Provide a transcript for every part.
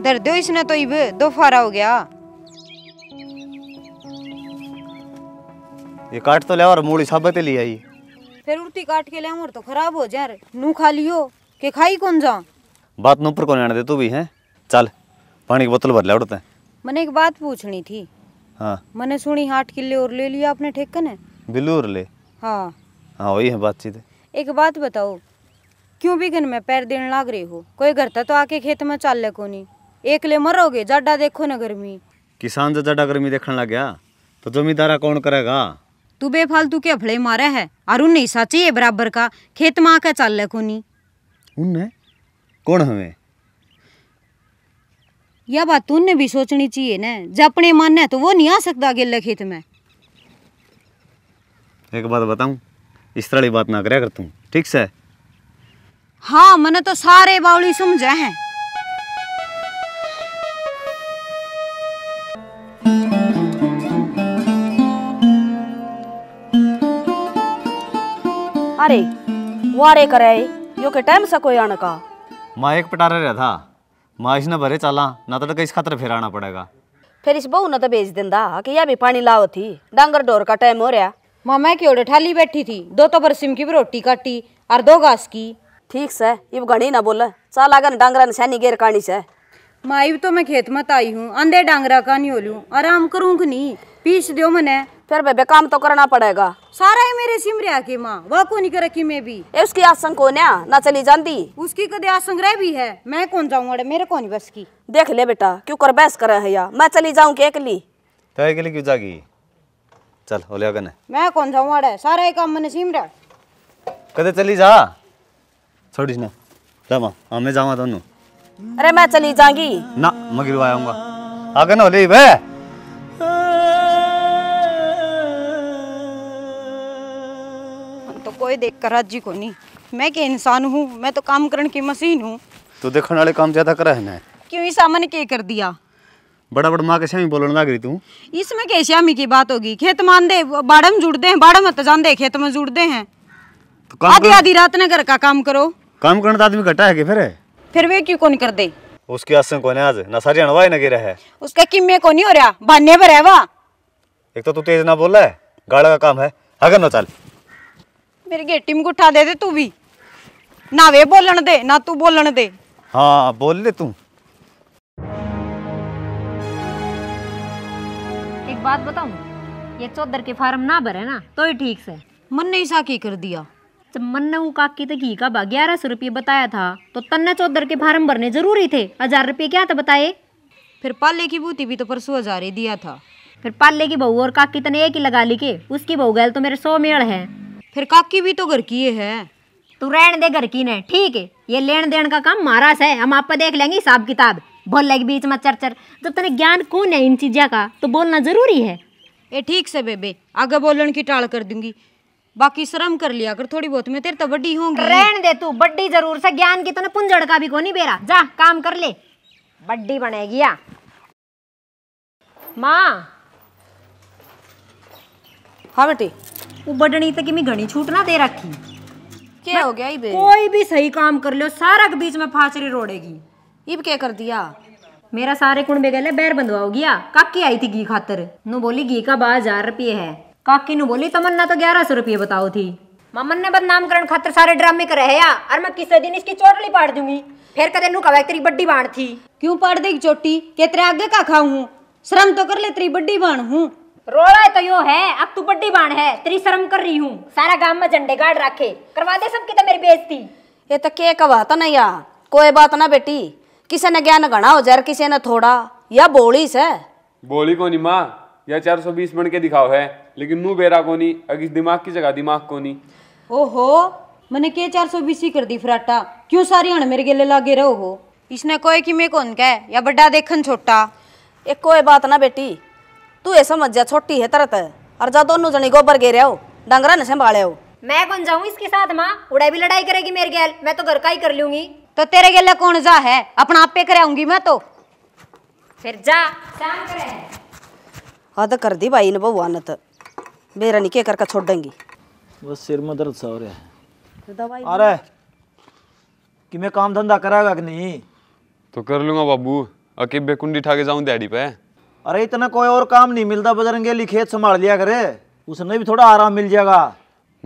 दर्द हो इसने तो इब दो फारा हो गया ये काट तो ले और मूड़ी साबत ले आई फिर उड़ती काट के ले और तो खराब हो जाए नू खा लियो के खाई कौन जा बात नू पर कौन आने दे तू भी है चल पानी की बोतल भर ले उड़ते मैंने एक बात पूछनी थी हाँ मैंने सुनी आठ किले और ले लिया आपने ठेकन है बिल्लू ले हाँ हाँ वही है बातचीत एक बात बताओ क्यों बिघन में पैर देने लाग रही हो कोई घर था तो, तो आके खेत में चाल ले कोनी एक मरोगे जाडा देखो ना गर्मी किसान जो तो जाडा गर्मी देखने लग गया तो जमींदारा कौन करेगा तू बेफालतू के फड़े मारे है अरुण नहीं साची है बराबर का खेत में आके चाल ले कोनी कौन हमें यह बात तूने भी सोचनी चाहिए ना जब अपने मन है तो वो नहीं आ सकता अगले खेत में एक बात बताऊं इस तरह की बात ना कराया कर तू ठीक से हाँ मैंने तो सारे बावली समझे हैं अरे वारे करे यो के टाइम से कोई आने का मैं एक पटारा रहा था माइस ने भरे चला ना तो, तो इस खातर फिर आना पड़ेगा फिर इस बहू ने तो भेज देंदा कि यह भी पानी लाओ थी डांगर डोर का टाइम हो रहा मामा की ओर ठाली बैठी थी दो तो बरसिम की भी रोटी काटी और दो घास की ठीक से इब घणी ना बोल चल आगे डांगरा ने सैनी गेर कानी से माई तो मैं खेत मत आई हूँ अंधे डांगरा का नहीं होलू आराम करूँ नहीं पीस दो मैंने फिर बेबे काम तो करना पड़ेगा सारा ही मेरे सिमरिया की माँ वह को नहीं कर रखी मैं भी ए, उसकी आसंग को ना ना चली जाती उसकी कदे आसंग रह भी है मैं कौन जाऊँ अरे मेरे कौन बस की देख ले बेटा क्यों कर बहस कर है या मैं चली जाऊँ के अकेली तो अकेली क्यों जागी चल हो लिया कने मैं कौन जाऊँ अरे सारा ही काम मैंने सिमरिया कदे चली जा छोड़ी ना रामा हाँ मैं जाऊँगा दोनों अरे मैं चली जाऊंगी ना मैं गिरवाऊंगा आगे ना हो ले भाई कोई देख कर राजी को नहीं मैं के इंसान हूँ मैं तो काम करने की मशीन हूँ तो देखने वाले काम ज्यादा करा है ना क्यों इस सामने के कर दिया बड़ा बड़ा माँ के श्यामी बोलने लग रही तू इसमें के श्यामी की बात होगी खेत मान दे बाड़म में जुड़ते हैं बाड़ा तो जान दे खेत में जुड़ते हैं तो आधी आधी रात ने घर का काम करो काम करने तो आदमी घटा है फिर फिर वे क्यों कौन कर दे उसके आसन को आज ना सारी अनवाई नगे रहे उसका किम्मे को नहीं हो रहा बहाने पर है वा एक तो तू तेज ना बोला है गाड़ा का काम है अगर ना चल मेरी गेटी में गुठा दे दे तू भी ना वे बोलन दे ना तू बोलन दे हाँ बोल ले तू एक बात बताऊं ये चौधर के फार्म ना भरे ना तो ही ठीक से मन ने ऐसा की कर दिया जब तो मन ने वो काकी तो घी का बा ग्यारह सौ रुपये बताया था तो तन्ने चौधर के फार्म भरने जरूरी थे हजार रुपये क्या था बताए फिर पाले की बूती भी तो परसों हजार ही दिया था फिर पाले की बहू और काकी तने एक ही लगा ली के उसकी बहू गैल तो मेरे सौ मेड़ है फिर काकी भी तो घर की है तू रहन दे घर की ने ठीक है ये लेन देन का काम मारा से हम आप देख लेंगे हिसाब किताब बोल लगे बीच में चर चर जब तने ज्ञान कौन है इन चीजा का तो बोलना जरूरी है ए ठीक से बेबे आगे बोलन की टाल कर दूंगी बाकी शर्म कर लिया कर थोड़ी बहुत मैं तेरे तो बड्डी होंगी रहन दे तू बड्डी जरूर से ज्ञान की तने पुंजड़ का भी कोनी बेरा जा काम कर ले बड्डी बनेगी या माँ हाँ बेटी उबड़नी तक में घनी छूट ना दे रखी क्या हो गया इबे कोई भी सही काम कर लो सारा के बीच में फाचरी रोड़ेगी इब क्या कर दिया मेरा सारे कुण बेगले बैर बंधवाओ गया काकी आई थी घी खातर नु बोली घी का बारह हजार रुपये है काकी नु बोली तमन्ना तो ग्यारह सौ रुपये बताओ थी ममन ने बदनामकरण खातर सारे ड्रामे कर रहे या और मैं किसी दिन इसकी चोटली पाड़ दूंगी फिर कदे नु कवे तेरी बड्डी बाण थी क्यों पाड़ देगी चोटी के तेरे आगे का खाऊं शर्म तो कर ले तेरी बड्डी बाण हूं रोड़ा तो यो है अब तू बड्डी बाण है तेरी शर्म कर रही हूँ सारा गांव में झंडे गाड़ रखे करवा दे सबकी तो मेरी बेजती ये तो के कवा तो नहीं यार कोई बात ना बेटी किसी ने ज्ञान घना हो जर किसी ने थोड़ा या बोली से बोली को नहीं माँ या चार सौ बीस मिनट के दिखाओ है लेकिन नू बेरा को नहीं अगर दिमाग की जगह दिमाग को नहीं ओहो मैंने के चार सौ बीस ही कर दी फराटा क्यों सारी हण मेरे गेले लागे रहो हो इसने कोई कि मैं कौन कह या बड़ा देखन छोटा एक कोई बात ना बेटी तू ये समझ जा छोटी है तरत और जा दोनों जनी गोबर घेरे हो डंगरा न संभाले हो मैं कौन जाऊं इसके साथ माँ उड़ाई भी लड़ाई करेगी मेरे गैल मैं तो घर का ही कर लूंगी तो तेरे गैल कौन जा है अपना आप पे कराऊंगी मैं तो फिर जा हद कर दी भाई ने बहुआ ने तो मेरा निके करके छोड़ देंगी बस सिर में दर्द सा रहा है तो अरे कि मैं काम धंधा कराएगा कि नहीं तो कर लूंगा बाबू अकेबे कुंडी ठा जाऊं दिहाड़ी पे अरे इतना कोई और काम नहीं मिलता बजरंगेली खेत संभाल लिया करे उसने भी थोड़ा आराम मिल जाएगा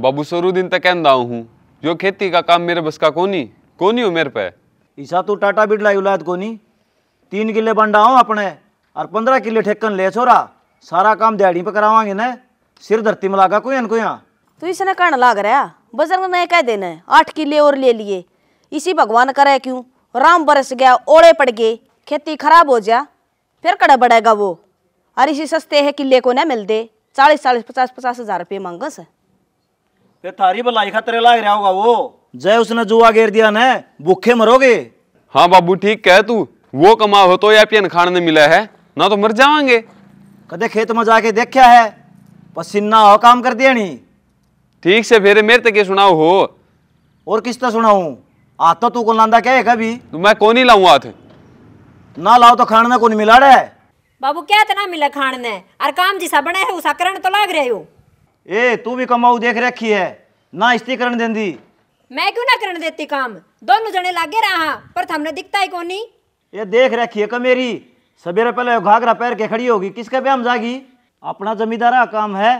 बाबू सोरू दिन तक कहता हूँ जो खेती का काम मेरे बस का कोनी कोनी हो मेरे पे ईसा तू टाटा बिड़ला औलाद कोनी तीन किले बंडा हूँ अपने और पंद्रह किले ठेकन ले छोरा सारा काम दिहाड़ी पे करावांगे ना सिर धरती में लागा कोई को यहाँ तो इसने कहने लाग रहा बजरंग ने कह देना है आठ किले और ले लिए इसी भगवान करे क्यों राम बरस गया ओड़े पड़ गए खेती खराब हो जा फिर कड़ा बढ़ेगा वो अरे इसी सस्ते है किले को ना मिलते चालीस चालीस पचास पचास हजार रुपये मांगस फिर थारी भलाई खतरे लाग रहा होगा वो जय उसने जुआ घेर दिया ना भूखे मरोगे हाँ बाबू ठीक कह तू वो कमा हो तो या पियन खाने मिला है ना तो मर जावांगे कदे खेत में जाके देखा है पसीना हो काम कर दिया नहीं ठीक से फिर मेरे तक सुनाओ हो और किस तरह सुनाऊ आता तू को लादा क्या है कभी तो मैं कौन ही लाऊ हाथ ना लाओ तो खाने को मिला रहा है बाबू क्या इतना मिला खाने ने और काम जिसा बने है उसा करण तो लाग रहे हो ए तू भी कमाऊ देख रखी है ना इस्ती करण देंदी मैं क्यों ना करण देती काम दोनों जने लागे रहा पर थमने दिखता ही कोनी ये देख रखी है कमेरी सवेरे पहले घाघरा पैर के खड़ी होगी किसके पे हम जागी अपना जमींदारा काम है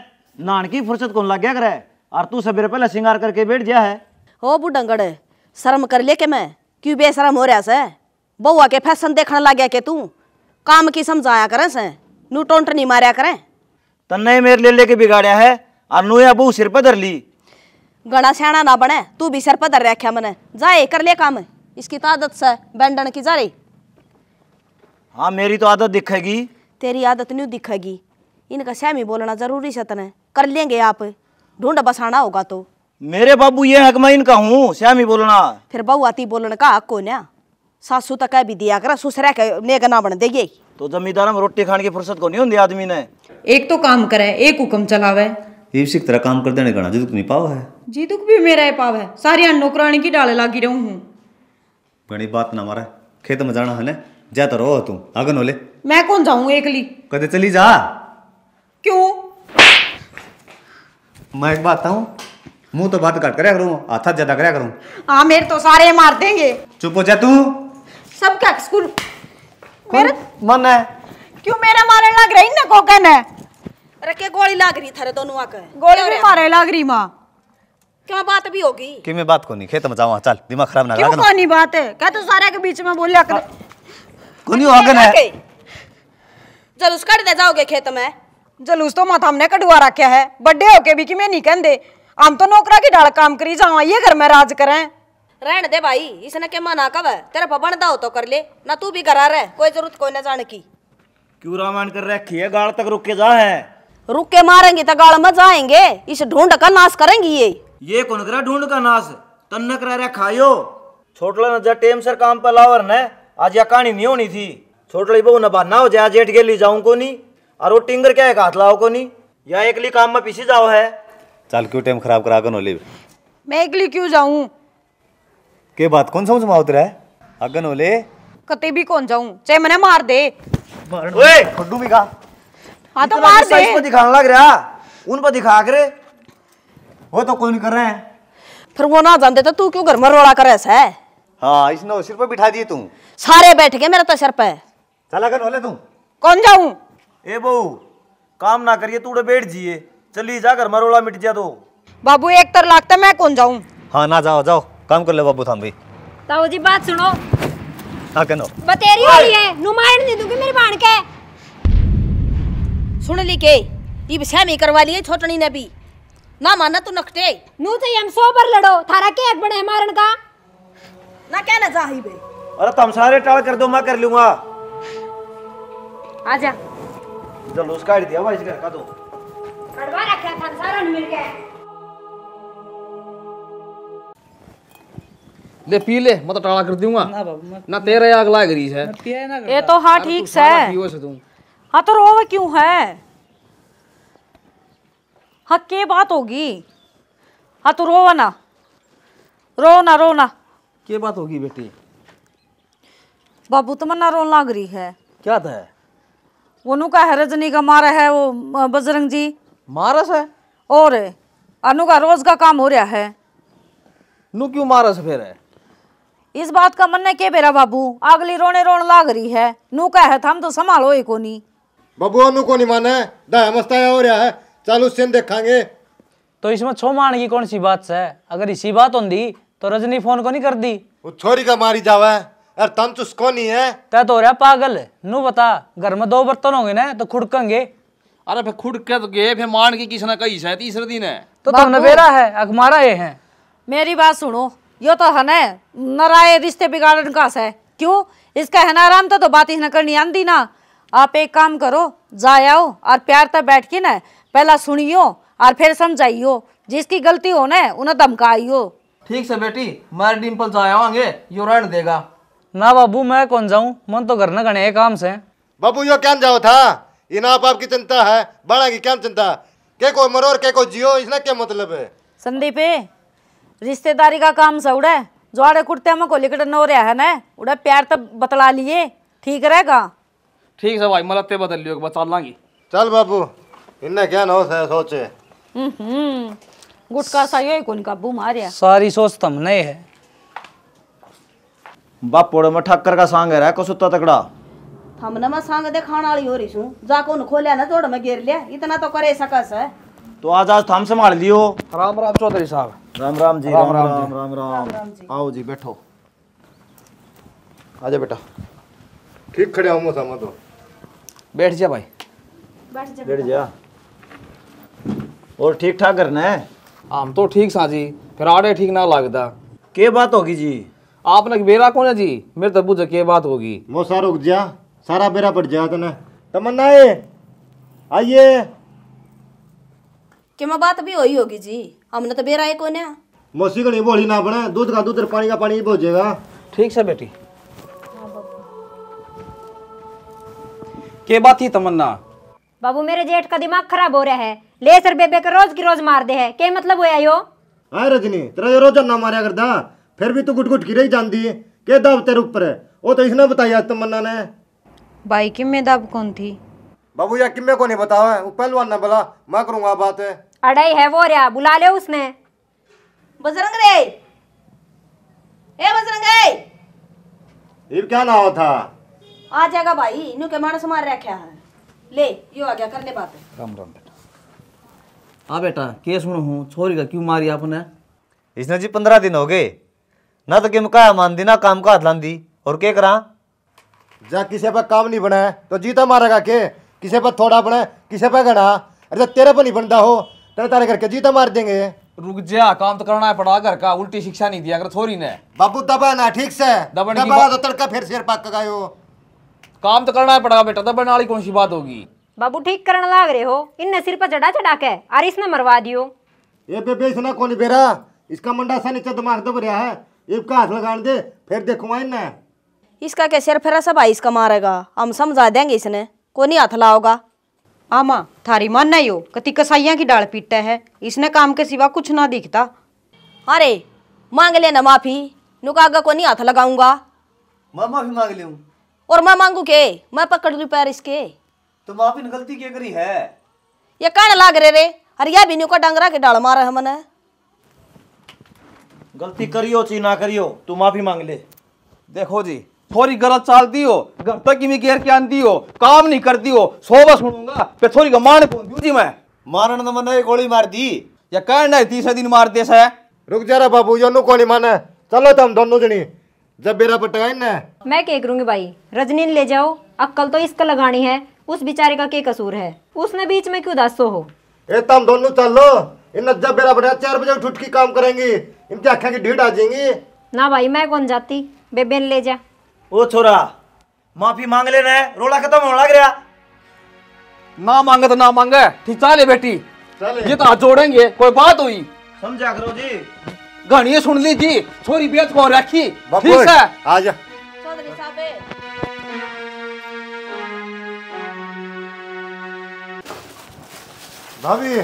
नान की फुर्सत कौन लग करे और तू सवेरे पहले सिंगार करके बैठ गया है हो बुडंगड़ शर्म कर ले के मैं क्यों बेशरम हो रहा है बउआ के फैशन देखने लग के तू काम की समझाया करे से नू टोंट नहीं मारा करे तन्ने मेरे ले लेके बिगाड़िया है और नू या बहू सिर पर धर ली गणा सियाणा ना बने तू भी सिर पर धर रखा मैंने जाए कर ले काम इसकी तो आदत से बैंडन की जा रही हाँ मेरी तो आदत दिखेगी तेरी आदत नहीं दिखेगी इनका सहमी बोलना जरूरी से तने कर लेंगे आप ढूंढ बसाना होगा तो मेरे बाबू ये हक मैं इनका हूँ श्यामी बोलना फिर आती बोलने का हक को ना सासू तक तो भी दिया करा सुसरे के नेगना बन दे ये तो जमींदार में रोटी खाने की फुर्सत को नहीं होती आदमी ने एक तो काम करे एक हुक्म चलावे इसी तरह काम कर देने गणा जिदुक नहीं पाव है जी दुख भी मेरा ही पाव है सारी नौकरानी की डाले लागी रहूं हूं घणी बात ना मारे खेत में जाना है ना जा तो रो तू आगन होले मैं कौन जाऊं एकली कदे चली जा क्यों मैं एक बात बताऊं मुंह तो बात कर करूं हाथा ज्यादा करया करूं हां मेरे तो सारे मार देंगे चुप हो जा तू सब क्या स्कूल मन है क्यों मेरा मारे लाग रही ना कोकन है अरे के गोली लग रही थारे दोनों आके गोली भी मारे लग रही मां क्या बात भी होगी कि मैं बात को नहीं खेत मचावा चल दिमाग खराब ना क्यों कोनी बात है कह तो सारे के बीच में बोलिया कर कोनी होगन है जलूस कट दे जाओगे खेत में उस तो माथा हमने कटवा रखा है बड्डे होके भी कि मैं नहीं कहन दे हम तो नौकरा की डाल काम करी जावा ये घर में राज करें रहने दे भाई इसने के मना कब है तेरा तेरे बनता हो तो कर ले ना तू भी करा रहे कोई जरूरत कोई ना जाने की क्यों रामायण कर रखी है गाड़ तक रुक के जा है रुक के मारेंगे तो गाड़ में जाएंगे इस ढूंढ का नाश करेंगे ये ये कौन करा ढूंढ का नाश तन्न कर रहा खायो छोटले ने जा टेम सर काम पर लावर ने आज यह कहानी नहीं होनी थी छोटली बहू न बहाना हो जाए जेठ लिए जाऊं को नहीं और वो टिंगर क्या है हाथ लाओ को नहीं या एकली काम में पीछे जाओ है चल क्यों टाइम खराब करा कर मैं एकली क्यों जाऊं के बात कौन समझ में उतरा है अगन ओले कते भी कौन जाऊं चाहे मने मार दे ओए खड्डू भी का हां तो मार तो दे इसको दिखाने लग रहा उन पर दिखा करे वो तो कौन कर रहे हैं फिर वो ना जानते तो तू क्यों घर में रोड़ा कर ऐसा है हां इसने सिर पर बिठा दिए तू सारे बैठ गए मेरा तो सिर पे चल अगन बोले तू कौन जाऊं ए बहू काम ना करिए तू उड़े बैठ जिए चली जा घर में रोड़ा मिट जा तो बाबू एक तर लागता मैं कौन जाऊं हां ना जाओ जाओ काम कर ले बाबू थाम भाई ताऊ जी बात सुनो हाँ कहनो बतेरी वाली है नु मारन दे दूंगी मेरे बाण के सुन ली के ई सहमी करवा लिए है छोटनी ने भी ना माना तू नखटे नु तो हम सौ पर लड़ो थारा के एक बने मारन का ना कहने जाही बे अरे तुम सारे टाल कर दो मैं कर लूंगा आजा जलो उसका दिया भाई इस घर का तो कड़वा रखा था सारा मिल गया ले पी ले मैं तो टाला कर दूंगा ना बाबू तेरे आग लाग रही है ये तो हाँ ठीक से हाँ तो रोवे क्यों है हाँ के बात होगी हाँ तो रोवा ना रो ना रो ना के बात होगी बेटी बाबू तुम्हें तो ना रोन लाग रही है क्या था वो का है रजनी का मारा है वो बजरंग जी मारस है और अनु का रोज का काम हो रहा है नु क्यों मारस फिर है इस बात का मन के बेरा बाबू अगली रोने रोन लाग रही है नू कह हम तो संभालो ही कोनी बाबू नू को नहीं माना है मस्ताया हो रहा है चलो उससे देखांगे तो इसमें छो मारने की कौन सी बात है अगर इसी बात होंगी तो रजनी फोन को नहीं कर दी वो छोरी का मारी जावा अरे तम चुस नहीं है तय तो रहा पागल नू बता घर में दो बर्तन होंगे ना तो खुड़केंगे अरे फिर खुड़के तो गए फिर मान के किसी कही शायद तीसरे दिन है तो तुमने बेरा है अखमारा ये है मेरी बात सुनो यो तो हने नराए रिश्ते बिगाड़न का है क्यों इसका है ना आराम तो, तो बात ही न करनी आंदी ना आप एक काम करो जाओ और प्यार तक बैठ के ना पहला सुनियो और फिर समझाइयो जिसकी गलती हो ना उन्हें धमकाइयो ठीक से बेटी मारे डिम्पल जाओगे यो रण देगा ना बाबू मैं कौन जाऊँ मन तो करना गणे काम से बाबू यो क्या जाओ था इना आप आपकी चिंता है बड़ा की क्या चिंता के को मरो और के को जियो इसने क्या मतलब है संदीप रिश्तेदारी का काम सा उड़े जोड़े कुर्ते में को लिकट नो रहा है ना उड़े प्यार तो बतला लिए ठीक रहेगा ठीक है भाई मलते बदल लियो बता लांगी चल बाबू इन्हें क्या नौ है सोचे हम्म, गुटका सा यो कौन बू मारिया सारी सोच तम तो नहीं है बापोड़े में ठक्कर का सांग है को तो सुत्ता तकड़ा हमने मैं सांग दे खाना वाली हो रही सु जा कोन खोलया ना तोड़ में गिर लिया इतना तो करे सकस है तो आज आज थाम संभाल लियो राम राम चौधरी साहब राम राम जी राम राम राम राम राम राम, राम, राम। आओ जी बैठो आजा बेटा ठीक खड़े हो सामा मतो बैठ जा भाई बैठ जा बैठ जा और ठीक ठाक करना है हम तो ठीक सा जी फिर आड़े ठीक ना लगता के बात होगी जी आपने बेरा कौन है जी मेरे तब्बू तो से के बात होगी मोसा रुक जा सारा बेरा पड़ जा तने तमन्ना आइए के मैं बात भी हुई होगी जी हमने तो बेरा को मौसी गणी बोली ना बने दूध का दूध पानी का पानी भोजेगा ठीक से बेटी के बात ही तमन्ना बाबू मेरे जेठ का दिमाग खराब हो रहा है ले सर बेबे के रोज की रोज मार दे है के मतलब हुआ यो हां रजनी तेरा रोज ना मारया करदा फिर भी तू गुटगुट की रही जानती है के दब तेरे ऊपर है वो तो इसने बताया तमन्ना ने भाई की दब कौन थी बाबू या किम्मे को नहीं बतावा वो पहलवान ने बोला मैं करूंगा बात है अड़े है वो रहा बुला ले उसने बजरंग रे ए बजरंग रे ये क्या ना होता आ जाएगा भाई इन्हों के मानस मार रखा है ले यो आ गया कर ले बात राम राम बेटा हाँ बेटा के सुनो हूँ छोरी का क्यों मारी आपने इसने जी पंद्रह दिन हो गए ना तो किम का मान दी ना काम का हाथ लांदी और के करा जा किसे पर काम नहीं बना है तो जीता मारेगा के किसे पर थोड़ा बना है किसे पर घना अरे तो तेरे पर नहीं बनता हो तेरे तारे करके जीता मार देंगे रुक जा काम तो करना है पड़ा घर का उल्टी शिक्षा नहीं दिया अगर थोड़ी ने बाबू दबाना ठीक से दबा तो तड़का फिर सिर पाक गयो काम तो करना है पड़ेगा बेटा दबन वाली कौन सी बात होगी बाबू ठीक करने लाग रहे हो इनने सिर पर चढ़ा चढ़ा के अरे इसने मरवा दियो ये बेबे इसना कौन बेरा इसका मंडा सा नीचे दिमाग दब रहा है इसका हाथ लगा दे फिर देखूंगा इनने इसका क्या सिर फेरा सब आई इसका मारेगा हम समझा देंगे इसने कोनी हाथ लाओगा आमा थारी मन नहीं हो कति कसाइया की डाल पीटा है इसने काम के सिवा कुछ ना दिखता अरे मांग ले ना माफी नुकागा को नहीं हाथ लगाऊंगा मैं माफी मांग ली और मैं मांगू के मैं पकड़ लू पैर इसके तो माफी गलती क्या करी है ये कहने लाग रहे रे अरे यह भी नुका डांगरा के डाल मारा है मैंने गलती करियो ची ना करियो तू माफी मांग ले देखो जी थोड़ी गलत चालती हो घर तक में घेर के आंदी हो काम नहीं करती हो सोबा सुनूंगा थोड़ी का जी मैं मारन तो गोली मार दी या कहना तीसरे दिन मार दे है रुक जा रहा बाबू यो नु गोली माने चलो तुम दोनों जनी जब बेरा पटकाई ना मैं के करूंगी भाई रजनी ले जाओ अक्कल तो इसका लगानी है उस बिचारे का के कसूर है उसने बीच में क्यों दासो हो ए तुम दोनों चल इन जब बेरा पटा चार बजे उठ काम करेंगी इनकी आँखें की ढीठ आ जाएंगी ना भाई मैं कौन जाती बेबे ले जा ओ छोरा माफी मांग लेना है रोला खत्म होने लग रहा ना मांगे तो ना मांगे ठीक चाले बेटी चाले। ये तो हाथ जोड़ेंगे कोई बात हुई समझा करो जी घनी सुन ली जी छोरी बेच को रखी ठीक है आजा चौधरी साहब भाभी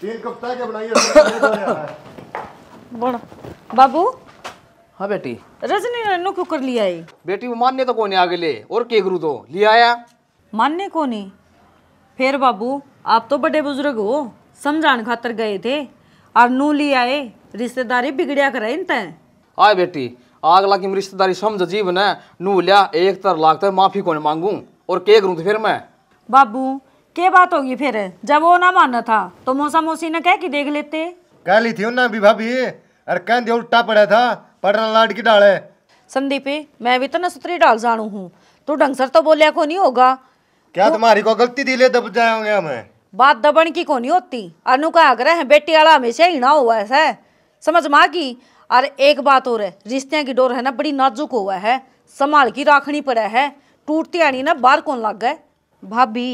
तीन कप चाय के बनाइए बना बाबू हाँ बेटी रजनी ने नो क्यों कर लिया है बेटी वो मानने तो कोनी आगे ले और के गुरु तो लिया आया मानने को नहीं फिर बाबू आप तो बड़े बुजुर्ग हो समझान खातर गए थे और नू ले आए रिश्तेदारी बिगड़िया कर इन तय आए बेटी आग ला की रिश्तेदारी समझ जीव है नू लिया एक तर लाख तक माफी कोने मांगू और के करूँ तो फिर मैं बाबू के बात होगी फिर जब वो ना मानना था तो मौसा मौसी ने कह की देख लेते कह ली थी उन्हें भी भाभी अरे कह उल्टा पड़ा था पढ़ना लाट डाल है संदीपी मैं भी तो न डाल जानू हूँ तू ढंग तो बोलिया को नहीं होगा क्या तुम्हारी को गलती दिले दब जाएंगे हमें बात दबन की को नहीं होती अनु का आग्रह है बेटी वाला हमेशा हिना हुआ है समझ माँ की और एक बात और है रिश्ते की डोर है ना बड़ी नाजुक हुआ है संभाल की राखनी पड़े है टूटती आनी ना बाहर कौन लग गए भाभी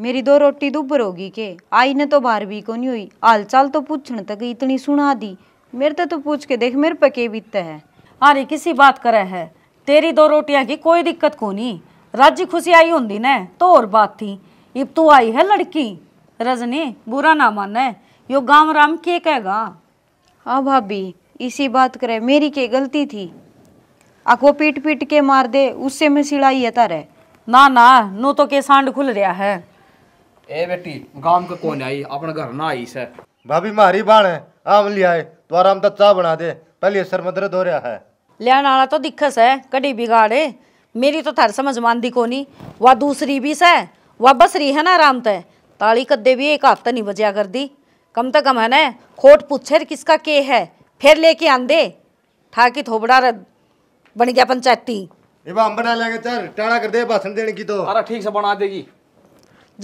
मेरी दो रोटी दुबर होगी के आई ने तो बारहवीं को नहीं हुई हाल चाल तो पूछण तक इतनी सुना दी मेरे तो तू पूछ के देख मेरे पे के बीतता है अरे किसी बात करे है तेरी दो रोटियां की कोई दिक्कत को नहीं राजी खुशी आई होंगी ने तो और बात थी इब तू आई है लड़की रजनी बुरा ना माने यो गांव राम के कहेगा हाँ भाभी इसी बात करे मेरी के गलती थी आको पीट पीट के मार दे उससे मैं सिलाई है तारे ना ना नो तो के सांड खुल रहा है ए बेटी गांव का कौन आई अपना घर ना आई से भाभी मारी बाण है आम लिया है तो आराम तक चाह बना दे पहले सर में दर्द रहा है लेन आना तो दिक्कत है कड़ी बिगाड़े मेरी तो थार समझ मानदी को नहीं वह दूसरी भी से वह बस है ना आराम तय ताली कद्दे भी एक हफ्ता नहीं बजया कर दी कम तक कम है ना खोट पूछे किसका के है फिर लेके आंदे ठाकी थोबड़ा बन गया पंचायती बना लेंगे चल टाड़ा कर दे भाषण देने की तो अरे ठीक से बना देगी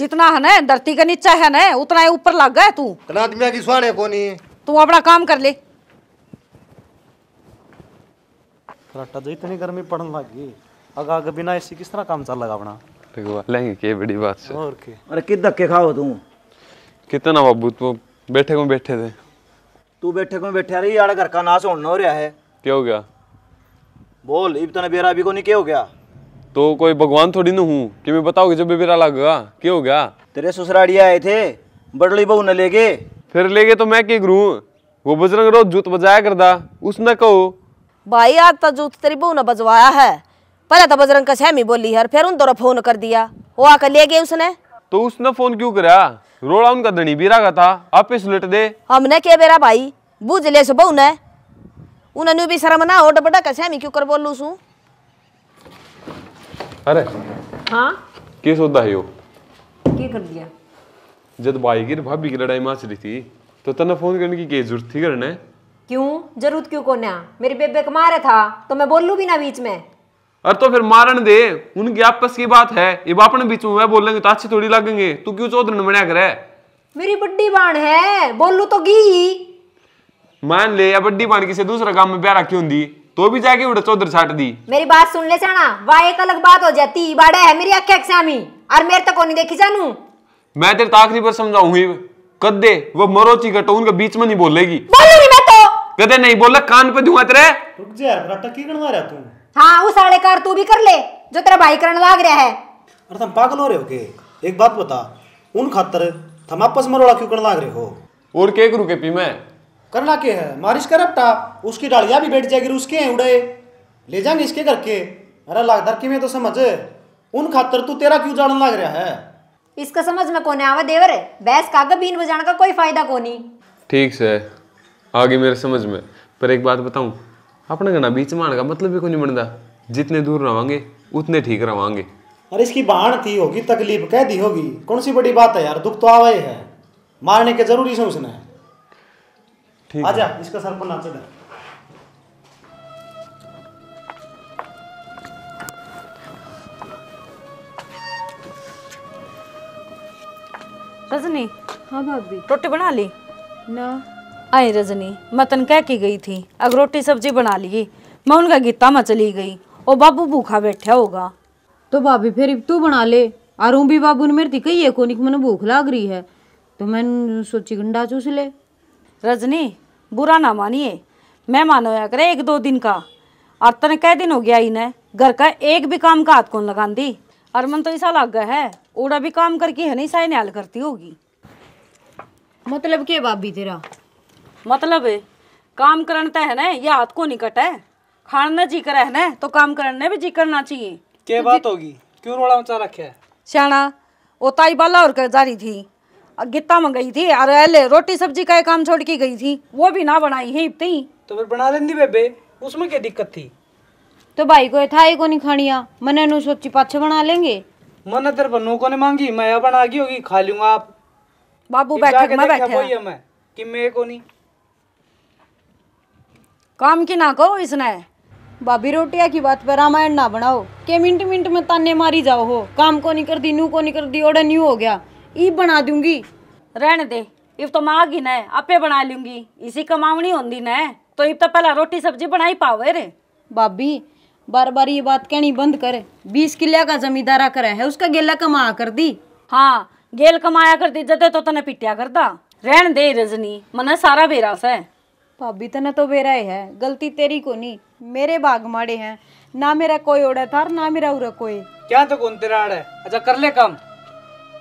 जितना है ना धरती का नीचा है ना उतना ही ऊपर लग गया तू आदमी की सुहाने को नहीं तू अपना काम कर ले तो इतनी गर्मी पड़ने लगी अगर अगर बिना इसी किस तरह काम चल लगा अपना लेंगे के बड़ी बात से और के अरे कि धक्के खाओ तू कितना बाबू तू बैठे को बैठे थे तू बैठे को बैठे रही यार घर का नाश होने हो रहा है क्या हो गया बोल इब तने बेरा अभी को नहीं क्या हो गया तो कोई भगवान थोड़ी ना हूँ कि मैं बताओगे जब बेरा लगेगा क्या हो गया तेरे ससुराड़िया आए थे बड़ली बहू न ले गए फिर लेगे तो मैं क्या करूँ वो बजरंग रोज जूत बजाया करदा उसने कहो भाई आज तो जूत तेरी बहू ने बजवाया है पहले तो बजरंग का सहमी बोली है फिर उन दोनों फोन कर दिया वो आकर ले गए उसने तो उसने फोन क्यों करा रोड़ा उनका धनी भी का था आप इस लुट दे हमने क्या बेरा भाई बुझ ले सुबह ने उन्होंने भी शर्म ना हो डबडा तो का सहमी क्यों कर बोलू सू अरे हाँ के सौदा है यो की कर दिया जब भाई की भाभी की लड़ाई माच रही थी तो तने फोन करने की क्या जरूरत थी करने क्यों जरूरत क्यों कोन्या मेरी बेबे को मारे था तो मैं बोलू भी ना बीच में अरे तो फिर मारन दे उनकी आपस की बात है ये बापन बीच में मैं बोलेंगे तो अच्छी थोड़ी लगेंगे तू क्यों चौधरी बनाया करे मेरी बड्डी बाण है बोलू तो गी मान ले या बड्डी बाण किसी दूसरे काम में प्यारा क्यों दी तो भी जाके उड़ा चौधरी छाट दी मेरी बात सुन ले साना वाह एक अलग बात हो जाती बाड़े है मेरी अखे सामी और मेरे तक तो नहीं देखी जानू मैं तेरे आखिरी बार समझाऊंगी कदे वो मरोची घटो उनके बीच में नहीं बोलेगी बोलूंगी मैं तो कदे नहीं बोला कान पे दूंगा तेरे रुक जा यार बड़ा टकी करने वाला तू हां उस साले कार तू भी कर ले जो तेरा भाई करने लाग रहा है अरे तुम पागल हो रहे हो के एक बात बता उन खातर तुम आपस में रोड़ा क्यों करने लाग रहे हो और के करू के पी मैं करना के है मारिश कर अपटा उसकी डालिया भी बैठ जाएगी उसके हैं उड़े ले जाएंगे इसके करके अरे लागदार की मैं तो समझ उन खातर तू तेरा क्यों जाने लाग रहा है इसका समझ में कोने आवा देवर है बहस का बीन बजाने का कोई फायदा कोनी ठीक से आगे मेरे समझ में पर एक बात बताऊं अपने घना बीच में का मतलब भी कोई नहीं बनता जितने दूर रहोगे उतने ठीक रहोगे अरे इसकी बहान थी होगी तकलीफ कह दी होगी कौन सी बड़ी बात है यार दुख तो आवा है मारने के जरूरी से उसने ठीक आजा इसका सर पर नाच रजनी हाँ भाभी रोटी बना ली ना आई रजनी मैं तन कह के गई थी अगर रोटी सब्जी बना ली मैं उनका गीता में चली गई ओ बाबू भूखा बैठा होगा तो भाभी फिर तू बना ले आरू भी बाबू ने मेरी थी कही है मैंने भूख लाग रही है तो मैं सोची गंडा चूस ले रजनी बुरा ना मानिए मेहमान होया करे एक दो दिन का और तने कई दिन हो गया इन्हें घर का एक भी काम का हाथ कौन लगा दी और तो ऐसा लग गया है उड़ा भी काम करके है नहीं साइन हल करती होगी मतलब के भाभी तेरा मतलब काम करना है ना ये हाथ को नहीं कटा है खान जी करा है ना तो काम करने भी जी करना चाहिए क्या तो बात होगी क्यों रोड़ा मचा रखा है श्याणा वो ताई बाला और कर जा रही थी गित्ता में गई थी अरे अले रोटी सब्जी का काम छोड़ के गई थी वो भी ना बनाई है इतनी तो फिर बना लेंदी बेबे उसमें क्या दिक्कत थी तो भाई को था ही को नहीं खानिया मैंने सोची पाछे बना लेंगे मैंने तेरे पर नौको ने मांगी मैं अब बना की होगी खा लूंगा आप बाबू बैठे मैं बैठे वही मैं कि मैं को नहीं काम की ना कहो इसने भाभी रोटिया की बात पर रामायण ना बनाओ के मिनट मिनट में ताने मारी जाओ हो काम को नहीं कर दी नू को नहीं कर दी ओडा न्यू हो गया ई बना दूंगी रहने दे इफ तो माँ की न आपे बना लूंगी इसी कमावनी होंगी न तो इब तो पहला रोटी सब्जी बनाई पावे रे भाभी बार बार ये बात कहनी बंद करे बीस किले का जमींदार आकर है उसका गेला कमा कर दी हाँ गेल कमाया कर दी जते तो तने पिटिया करता रहन दे रजनी मने सारा बेरा से भाभी तने तो बेरा ही है गलती तेरी को नहीं मेरे बाग माड़े हैं ना मेरा कोई ओड़ा था ना मेरा उरा कोई क्या तो कौन तेरा है अच्छा कर ले काम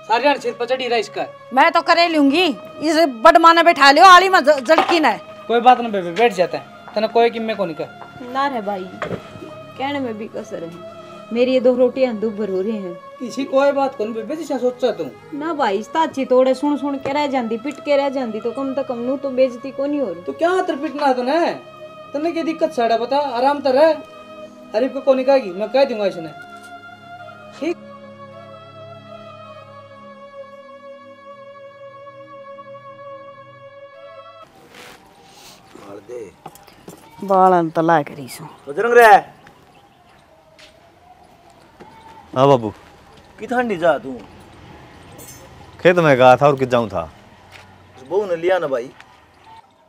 सारी सारे सिर पचड़ी रहा इसका मैं तो करे लूंगी इस बडमाने बैठा लियो आली में जड़की ना कोई बात ना बेबे बैठ जाते है तने कोई किम्मे को नहीं कर ना रे भाई कहने में भी कसर है मेरी ये दो रोटियां दो भरूरे हैं किसी कोई बात कौन बेबे जिसे सोचा तू ना भाई ताची तोड़े सुन सुन के रह जाती पिट के रह जाती तो कम तक नू तो बेजती को नहीं हो रही तो क्या तर पिटना तने तने की दिक्कत साड़ा बता आराम तर है हरीफ को कोनी कहेगी मैं कह दूंगा इसने ठीक बालन तला करी सो बजरंग रे हाँ बाबू किधर नहीं जा तू खेत में कहा था और कित जाऊँ था बहू ने लिया ना भाई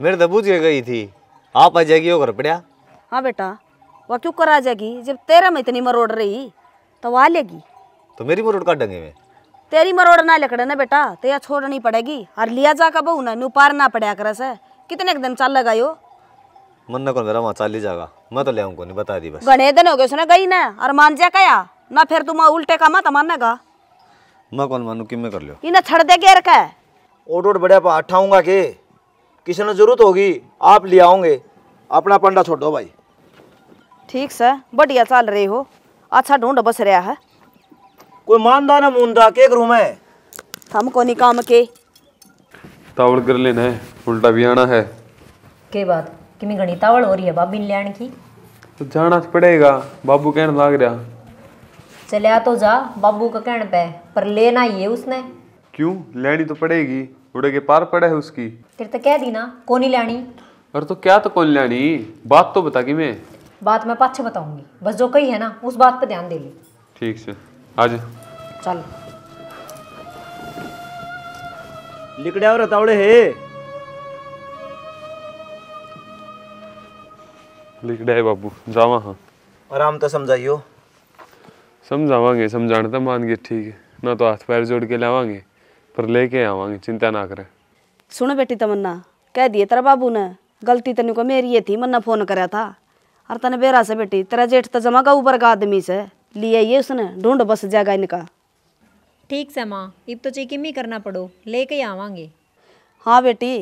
मेरे तो पूछ गई थी आप आ जाएगी वो घर पड़िया हाँ बेटा वह क्यों कर जाएगी जब तेरा में इतनी मरोड़ रही तो वह लेगी तो मेरी मरोड़ काट देंगे तेरी मरोड़ ना लकड़े ना बेटा तेरा छोड़नी पड़ेगी और लिया जा का बहू ना न्यू ना पड़ा कर से कितने दिन चाल लगायो मन ना को मेरा वहाँ चाल ही जाएगा मैं तो ले आऊँ नहीं बता दी बस घने दिन हो गए सुना गई ना और मान जा कया ना फिर तुम उल्टे का मत मानेगा मैं कौन मानू कि मैं कर लियो इन्हें छड़ दे गेर का ओट ओट बढ़िया हटाऊंगा के किसी ने जरूरत होगी आप ले आओगे अपना पंडा छोड़ दो भाई ठीक से बढ़िया चल रही हो अच्छा ढूंढ बस रहा है कोई मानदा ना मूंदा के करूँ मैं हम को नहीं काम के तावड़ कर लेना है उल्टा भी आना है के बात कि मैं घनी तावड़ हो रही है बाबी ने लेन की तो जाना पड़ेगा बाबू कहने लाग रहा चलिया तो जा बाबू का कहने पे पर लेना ही है उसने क्यों लेनी तो पड़ेगी उड़े के पार पड़े है उसकी फिर तो कह दी ना कौन ही लेनी और तो क्या तो कौन लेनी बात तो बता कि मैं बात मैं पाछे बताऊंगी बस जो कही है ना उस बात पर ध्यान दे ले ठीक से आज चल लिकड़े और रतावड़े है लिकड़े है बाबू जावा हाँ आराम तो समझाइयो ਸਮਝਾਵਾਂਗੇ ਸਮਝਾਣ ਤਾਂ ਮੰਨਗੇ ਠੀਕ ਹੈ ਨਾ ਤਾਂ ਹੱਥ ਪੈਰ ਜੋੜ ਕੇ ਲਾਵਾਂਗੇ पर लेके आवांगे चिंता ना करें सुनो बेटी तमन्ना कह दिए तेरा बाबू ने गलती तेन को मेरी ये थी मन्ना फोन करा था और तने बेरा से बेटी तेरा जेठ तो जमा का ऊपर आदमी से लिया ये उसने ढूंढ बस जाएगा इनका ठीक से माँ इब तो चेकिंग ही करना पड़ो लेके आवागे हाँ बेटी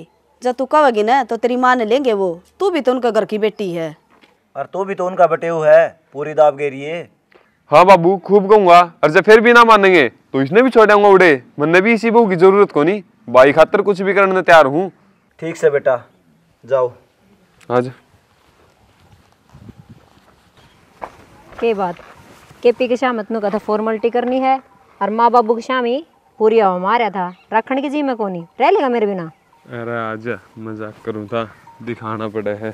जब तू कहोगी ना तो तेरी माँ ने लेंगे वो तू भी तो उनका घर की बेटी है और तू भी तो उनका बेटे है पूरी दाब गेरी है हाँ बाबू खूब कहूंगा और जब फिर भी ना मानेंगे तो इसने भी छोड़ आऊंगा उड़े मैंने भी इसी बहू की जरूरत को नहीं भाई खातर कुछ भी करने तैयार हूँ ठीक से बेटा जाओ आज हाँ के बात के पी के शाम इतनों का था फॉर्मेलिटी करनी है और माँ बाबू के शाम ही पूरी हवा हमारा था रखने की जी में नहीं रह लेगा मेरे बिना अरे आज मजाक करूँ था दिखाना पड़ा है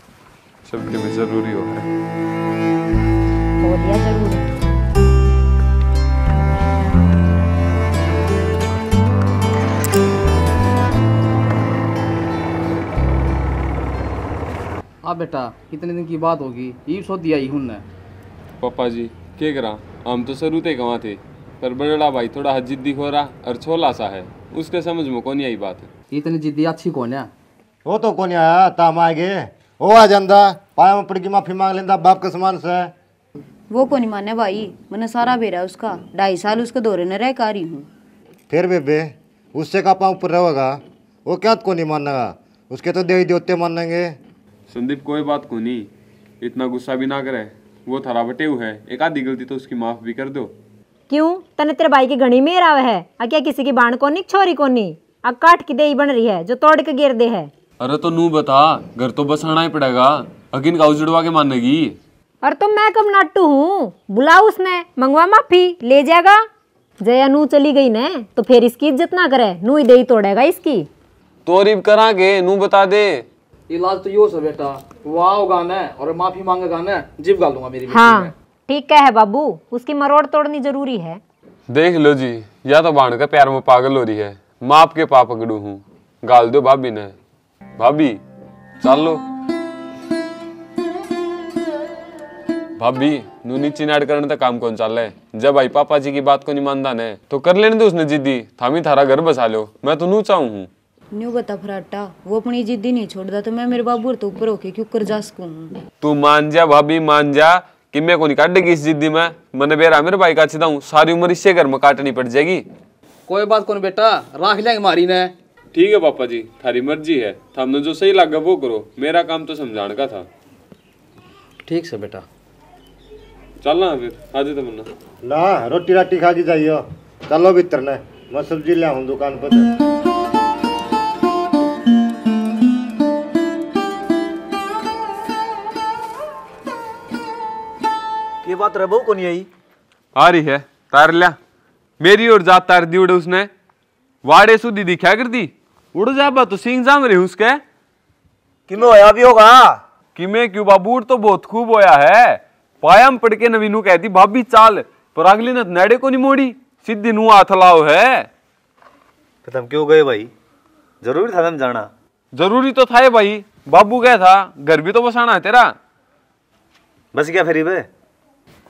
सबके में जरूरी हो है तो दिया जरूरी आ बेटा कितने दिन की बात होगी ये सो दिया ही हूं पापा जी के करा हम तो शुरू ते कहाँ थे पर बड़ा भाई थोड़ा जिद्दी हो रहा और छोला सा है उसके समझ में कौन आई बात इतने जिद्दी अच्छी कौन है वो तो कौन आया ताम आ गए वो आ जाता पाया में पड़की माफी मांग लेता बाप के समान से वो कौन माने भाई मैंने सारा बेरा उसका ढाई साल उसके दौरे न रह कारी हूँ फिर बेबे उससे का पाँव ऊपर रहेगा वो क्या को मानेगा उसके तो देवी देवते मानेंगे संदीप कोई बात को नहीं इतना गुस्सा भी ना करे वो थारा बटे हुए है एक आधी गलती तो उसकी माफ भी कर दो क्यों तने तेरे भाई की घणी मेर आवे है क्या किसी की बाण को नहीं छोरी को नहीं अब काट की दे बन रही है जो तोड़ के गिर दे है अरे तो नू बता घर तो बसाना ही पड़ेगा अगिन का उजड़वा के मानेगी और तो मैं कब नाटू हूँ बुलाओ उसने मंगवा माफी ले जाएगा जया नू चली गई ने तो फिर इसकी इज्जत ना करे नू ही दे ही तोड़ेगा इसकी तो करा के नू बता दे इलाज तो यो सब बेटा वाह गाना है और माफी मांगे गाना है जीप गाल दूंगा मेरी हाँ ठीक कह है बाबू उसकी मरोड़ तोड़नी जरूरी है देख लो जी या तो बाढ़ का प्यार में पागल हो रही है मैं आपके पा पकड़ू हूँ गाल दो भाभी ने भाभी चल लो भाभी नूनी चिनाड करने का काम कौन चल रहा है जब आई पापा जी की बात को नहीं मानता ने तो कर लेने दो उसने जिद्दी थामी थारा घर बसा लो मैं तो नू चाहू हूँ न्यू बता फराटा वो अपनी जिद्दी नहीं छोड़ता तो मैं मेरे बाबू तो ऊपर होके क्यों कर जा सकूं तू मान जा भाभी मान जा कि मैं को नहीं काटेगी इस जिद्दी में मैंने बेरा मेरे भाई का अच्छी सारी उम्र इससे घर में काटनी पड़ जाएगी कोई बात कौन बेटा राख लेंगे मारी ने ठीक है पापा जी थारी मर्जी है थामने जो सही लागे वो करो मेरा काम तो समझाने का था ठीक से बेटा चलना फिर आज तो मना ना रोटी राटी खा के जाइयो चलो भीतर ने मैं सब्जी ले आऊं दुकान पर ये बात रबो को नहीं आई आ रही है तार लिया मेरी और जात तार दी उड़े उसने वाड़े सुधी दिखा कर दी उड़ जाबा तो सिंह जाम रही उसके किमे होया भी होगा किमे क्यों बाबूर तो बहुत खूब होया है पायम पड़ के नवीनू कहती भाभी चाल पर अगली ने नेड़े को नहीं मोड़ी सीधी नू हाथ लाओ है खत्म तो क्यों गए भाई जरूरी था जाना जरूरी तो था भाई बाबू क्या था घर भी तो बसाना है तेरा बस क्या फेरी बे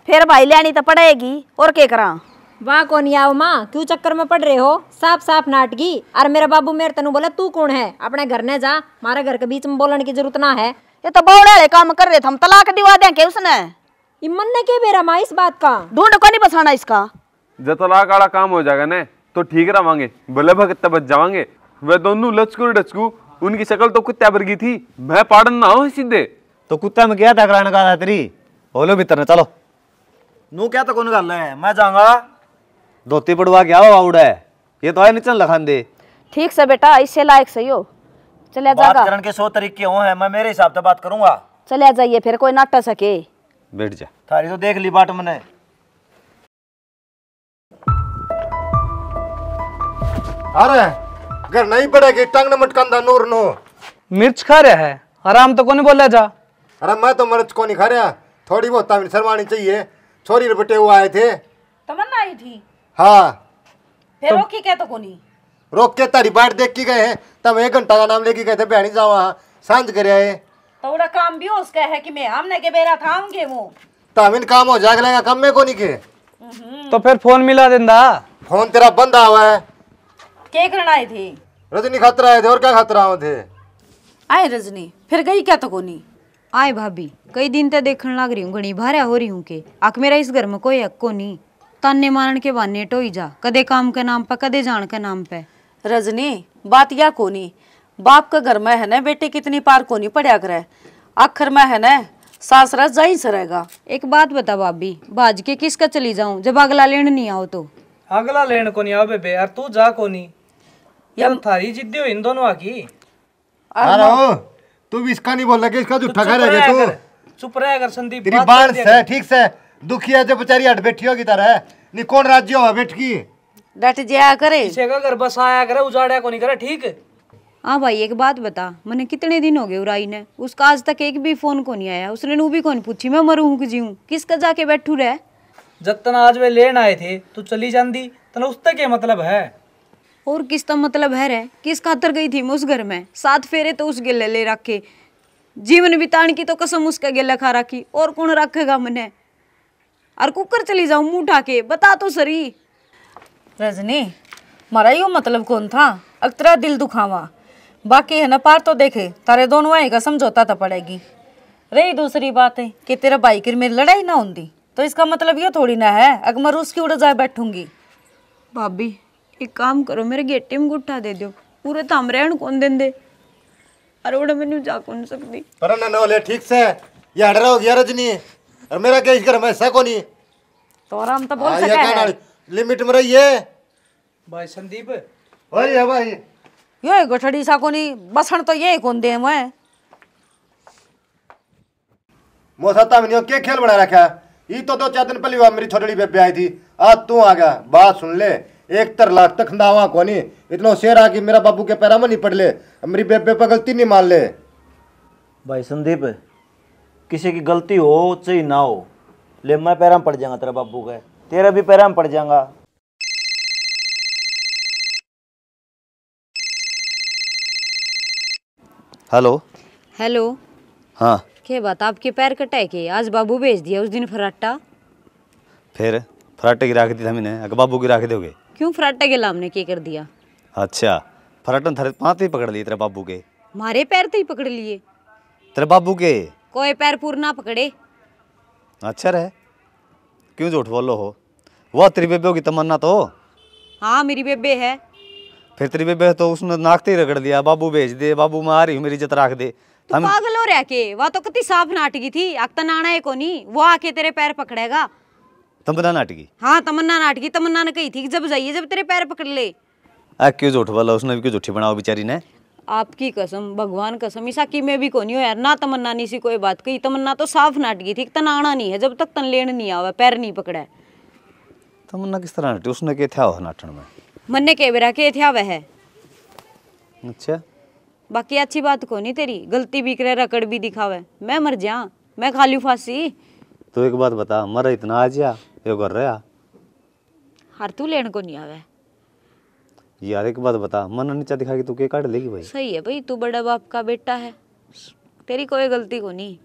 फिर भाई लेनी तो पड़ेगी और क्या करा वाह कौन आओ माँ क्यों चक्कर में पड़ रहे हो साफ साफ नाटकी और मेरा बाबू मेरे तेन बोला तू कौन है अपने घर ने जा मारे घर के बीच में बोलने की जरूरत ना है ये तो बौड़े काम कर रहे थे हम तलाक दिवा दें के उसने इमन ने क्या बेरा माँ इस बात का ढूंढ को नहीं बसाना इसका जब तलाक वाला काम हो जाएगा ना तो ठीक रहा मांगे भले भगत बच जावांगे वे दोनों लचकू डचकू उनकी शक्ल तो कुत्ते पर की थी मैं पाड़न ना हो सीधे तो कुत्ते में क्या टकराने का तेरी बोलो भीतर ना चलो नू क्या तो कौन कर ले मैं जाऊंगा धोती पड़वा क्या हुआ उड़ा है ये तो है निचन लखान दे ठीक से बेटा इससे लायक सही हो चले जागा बात करने के सो तरीके हो है मैं मेरे हिसाब से बात करूंगा चले जाइए फिर कोई नाटा सके बैठ जा थारी तो देख ली बाट मैंने अरे अगर नहीं बढ़ेगी टंग न मटकांदा नूर नो मिर्च खा रहा है आराम तो कोनी बोला जा अरे मैं तो मिर्च कोनी खा रहा थोड़ी बहुत हमें शर्माणी चाहिए छोरी रपटे हुए आए थे तमन्ना आई थी हां फिर तो... रोकी के तो कोनी रोक के तारी बाट देख के गए तब एक घंटा का नाम लेके गए थे बहनी जावा सांझ करे आए थोड़ा तो काम भी उसका है कि मैं हमने के बेरा था आऊंगे वो तमिन काम हो जाग लेगा कम में कोनी के हम्म। तो फिर फोन मिला देंदा फोन तेरा बंद हुआ है क्या करना आए थे रजनी खतरा आए थे और क्या खतरा आए थे आए रजनी फिर गई क्या तो कोनी आए भाभी कई दिन तक देखने लग रही हूँ घनी भारे हो रही हूँ के आख मेरा इस घर में कोई अक्को नहीं ताने मारन के बहाने टोई जा कदे काम के नाम पे कदे जान के नाम पे रजनी बात या कोनी बाप का घर में है ना बेटे कितनी पार कोनी पड़ा करे आखिर में है ना सासरा जा ही सरेगा एक बात बता भाभी बाज के किसका चली जाऊं जब अगला लेन नहीं आओ तो अगला लेन को नहीं आओ बे यार तू जा को नहीं तुम थारी जिद्दी हो इन दोनों की अरे ओ तू भी इसका नहीं बोल लगे इसका झूठा खा रहे तू चुप रहे अगर संदीप तेरी बाण से ठीक से दुखी है जो बेचारी हट बैठी होगी तरह नहीं कौन राज्य हो बैठ की डट जाया करे इसे का घर बस आया करे उजाड़ा को नहीं करे ठीक हाँ भाई एक बात बता मैंने कितने दिन हो गए उराई ने उसका आज तक एक भी फोन को नहीं आया उसने नू भी कौन पूछी मैं मरू हूँ कि जीऊँ किसका जाके बैठू रहे जब तना आज वे लेन आए थे तो चली जान दी तना उसका क्या मतलब है और किसका मतलब है रे किस खातर गई थी मैं उस घर में सात फेरे तो उस गेले ले रखे जीवन बिताने की तो कसम उसके गिला खा रखी और कौन रखेगा मने और कुकर चली जाऊ मुंह उठा के बता तो सरी रजनी मारा यो मतलब कौन था अक्तरा दिल दुखावा बाकी है ना पार तो देखे तारे दोनों का समझौता तो पड़ेगी रही दूसरी बात है कि तेरा भाई की मेरी लड़ाई ना होती तो इसका मतलब ये थोड़ी ना है अगर मैं रूस की उड़ जाए बैठूंगी भाभी एक ਇੱਕ ਕੰਮ ਕਰੋ ਮੇਰੇ ਗੇਟੇ ਨੂੰ ਗੁੱਠਾ ਦੇ ਦਿਓ ਪੂਰੇ रहन कौन दें दे अरे उड़ा मैं जा कौन सकती पर ना नोले ठीक से ये हट रहा हो गया रजनी और मेरा क्या इसका मैं सको नहीं तो आराम तो बोल हाँ, सके है लिमिट में रहिए भाई संदीप भाई है भाई यो एक गठड़ी सको नहीं बसन तो ये कौन दे मैं मोसाता मैंने क्या खेल बना रखा ये तो दो चार दिन पहले मेरी छोटड़ी पे आई थी आज तू आ गया बात सुन ले एक तर लाख तक नावा कोनी इतना शेर आ कि मेरा बाबू के पैरा में नहीं पड़ ले मेरी बेबे पर गलती नहीं मान ले भाई संदीप किसी की गलती हो चाहे ना हो ले मैं पैरा में पड़ जाऊंगा तेरा बाबू का तेरा भी पैरा में पड़ जाऊंगा हेलो हेलो हाँ के बात आपके पैर कटाए के आज बाबू भेज दिया उस दिन फराटा फिर फराटे की राख दी था मैंने बाबू की राख दोगे क्यों फराटा के लाम के कर दिया अच्छा फराटन थारे पाँच ही पकड़ लिए तेरे बाबू के मारे पैर तो ही पकड़ लिए तेरे बाबू के कोई पैर पूर पकड़े अच्छा रहे क्यों झूठ बोलो हो वह तेरी बेबे की तमन्ना तो हाँ मेरी बेबे है फिर तेरी बेबे तो उसने नाकते ही रगड़ दिया बाबू भेज दे बाबू मैं आ रही हूँ मेरी इज्जत रख दे तू पागल हो रहा के वह तो कितनी साफ नाटकी थी अक्ता तो नाना है कोनी वो आके तेरे पैर पकड़ेगा तमन्ना नाटकी हाँ तमन्ना नाटकी तमन्ना ने कही थी कि जब जाइए जब तेरे पैर पकड़ ले क्यों झूठ वाला उसने भी क्यों झूठी बनाओ बेचारी ने आपकी कसम भगवान कसम ईसा की मैं भी को नहीं हो यार ना तमन्ना नहीं सी कोई बात कही तमन्ना तो साफ नाटकी थी तनाना नहीं है जब तक तन लेन नहीं आवा पैर नहीं पकड़ा तमन्ना किस तरह नाटी उसने के था नाटन में मन ने के बेरा के था वह अच्छा बाकी अच्छी बात को नहीं तेरी गलती भी करे रकड़ भी दिखावे मैं मर जा मैं खाली लू फांसी तो एक बात बता हमारा इतना आ जा यो कर रहा हर तू लेन को नहीं आवे यार एक बात बता मन नीचा दिखा के तू के काट लेगी भाई सही है भाई तू बड़ा बाप का बेटा है तेरी कोई गलती को नहीं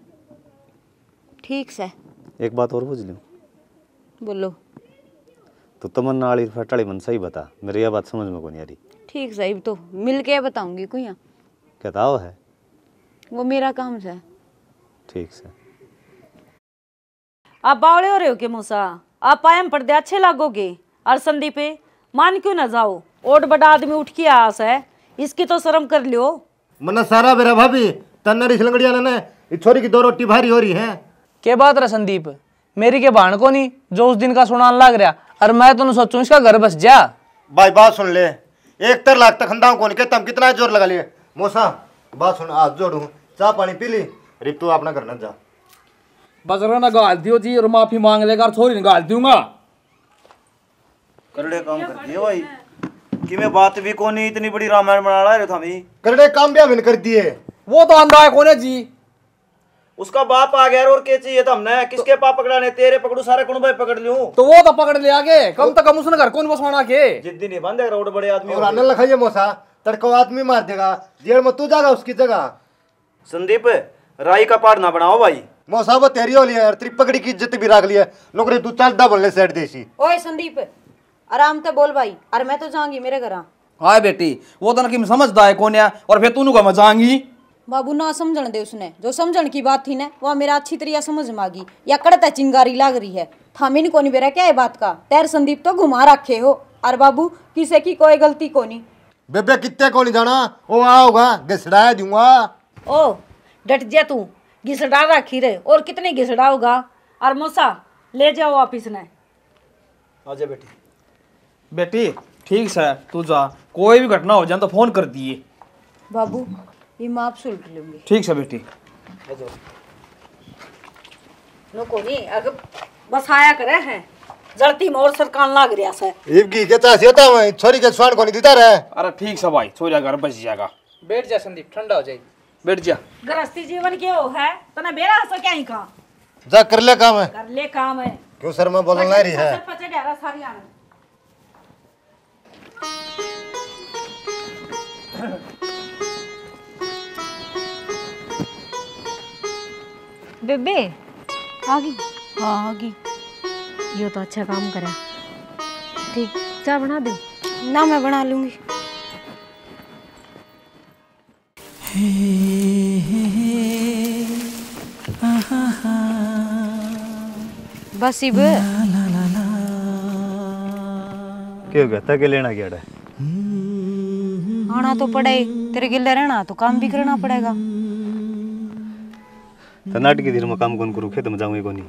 ठीक से एक बात और पूछ लूं बोलो तो तमन नाली फटाली मन सही बता मेरी यह बात समझ में को नहीं आ रही ठीक साहिब तो मिल के बताऊंगी कुया कहता है वो मेरा काम से ठीक से आप बावड़े हो रहे हो के मूसा आप पायम पर्दे अच्छे लागोगे और संदीपे मान क्यों ना जाओ ओट बड़ा आदमी उठ के आस है इसकी तो शर्म कर लियो मन सारा बेरा भाभी तन्नर इस लंगड़िया ने इस छोरी की दो रोटी भारी हो रही है के बात रहा संदीप मेरी के भाण को नहीं जो उस दिन का सुनान लाग रहा और मैं तुम तो सोचू इसका घर बस जा भाई बात सुन ले एक तर लाख तक खंदा कौन के तुम कितना जोर लगा लिए मोसा बात सुन आज जोड़ू चाह पानी पी ली रितु अपना घर न जा बजरा ना गाल दियो जी और माफी मांग लेगा और थोड़ी गाल दूंगा करड़े काम कर दिए भाई कि मैं बात भी कोनी इतनी बड़ी रामायण बना रहा है थामी करड़े काम भी हमने कर दिए वो तो आंधा कौन है जी उसका बाप आ गया और के चाहिए था हमने किसके तो, पाप पकड़ाने तेरे पकड़ू सारे कौन भाई पकड़ लियो तो वो तो पकड़ लिया के कम तो कम उसने घर कौन बसवाना के जिद्दी नहीं बंद है रोड बड़े आदमी और आने लखाइए मोसा तड़को आदमी मार देगा जेल में तू जागा उसकी जगह संदीप राई का पार ना बनाओ भाई मौसाबत तेरी होली है तेरी पगड़ी की इज्जत भी रख लिया नौकरी तू चल दा बोलने सेट देसी ओए संदीप आराम से बोल भाई अरे मैं तो जाऊंगी मेरे घर हाय बेटी वो तो नकी समझदा है कौन है और फिर तू का मैं जाऊंगी बाबू ना समझण दे उसने जो समझण की बात थी ना वह मेरा अच्छी तरह समझ मांगी या कड़ता चिंगारी लाग रही है थामिन कोनी बेरा क्या है बात का तेर संदीप तो घुमा रखे हो अरे बाबू किसे की कोई गलती कोनी बेबे कितने कोनी जाना ओ आओगा घसड़ाया दूंगा ओ डट जा तू घिसड़ा रखी रहे और कितने घिसड़ा होगा और मूसा ले जाओ वापिस ने आजा बेटी बेटी ठीक सर तू जा कोई भी घटना हो जाए तो फोन कर दिए बाबू ये माप आपसे लूंगी ठीक सर बेटी नको करे हैं जड़ती मोर सरकान लाग रिया से इब की छोरी के स्वान को नहीं दिता रहे अरे ठीक सब भाई छोरी घर बच जाएगा बैठ जा संदीप ठंडा हो जाएगी बैठ जा गृहस्थी जीवन क्यों है तो ना बेरा हसो क्या ही का जा कर ले काम है कर ले काम है क्यों सर मैं बोलन ला रही है पचे ढेरा सारी आने बेबे आ गई हां आ गई यो तो अच्छा काम करे ठीक चाय बना दे ना मैं बना लूंगी बस इब क्यों गया के लेना क्या डे आना तो पड़े तेरे गिल्ले रहना तो काम भी करना पड़ेगा तो नाट की धीर में काम कौन करूँ खेत में जाऊंगी कौन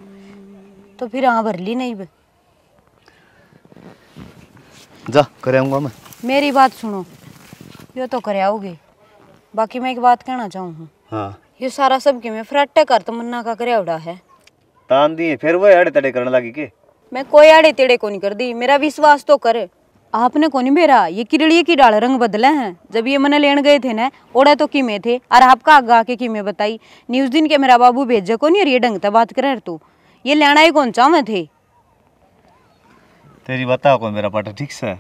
तो फिर हाँ भर ली नहीं बे जा कर आऊंगा मैं मेरी बात सुनो यो तो कर आओगे बाकी मैं एक बात कहना चाहूँ हाँ ये सारा सब के मैं फराटे कर तमन्ना तो का करया उड़ा है तान दी फिर वो अड़े तड़े करने लगी के मैं कोई अड़े तेड़े को नहीं कर दी मेरा विश्वास तो कर आपने को नहीं मेरा ये किरड़िए की डाल रंग बदले हैं जब ये मने लेन गए थे ना ओड़ा तो कि में थे और आपका आगा के कि में बताई न्यूज दिन के मेरा बाबू भेजे को नहीं और ये ढंग बात करे तू ये लेना ही कौन चाहे थे तेरी बताओ कौन मेरा पाटा ठीक से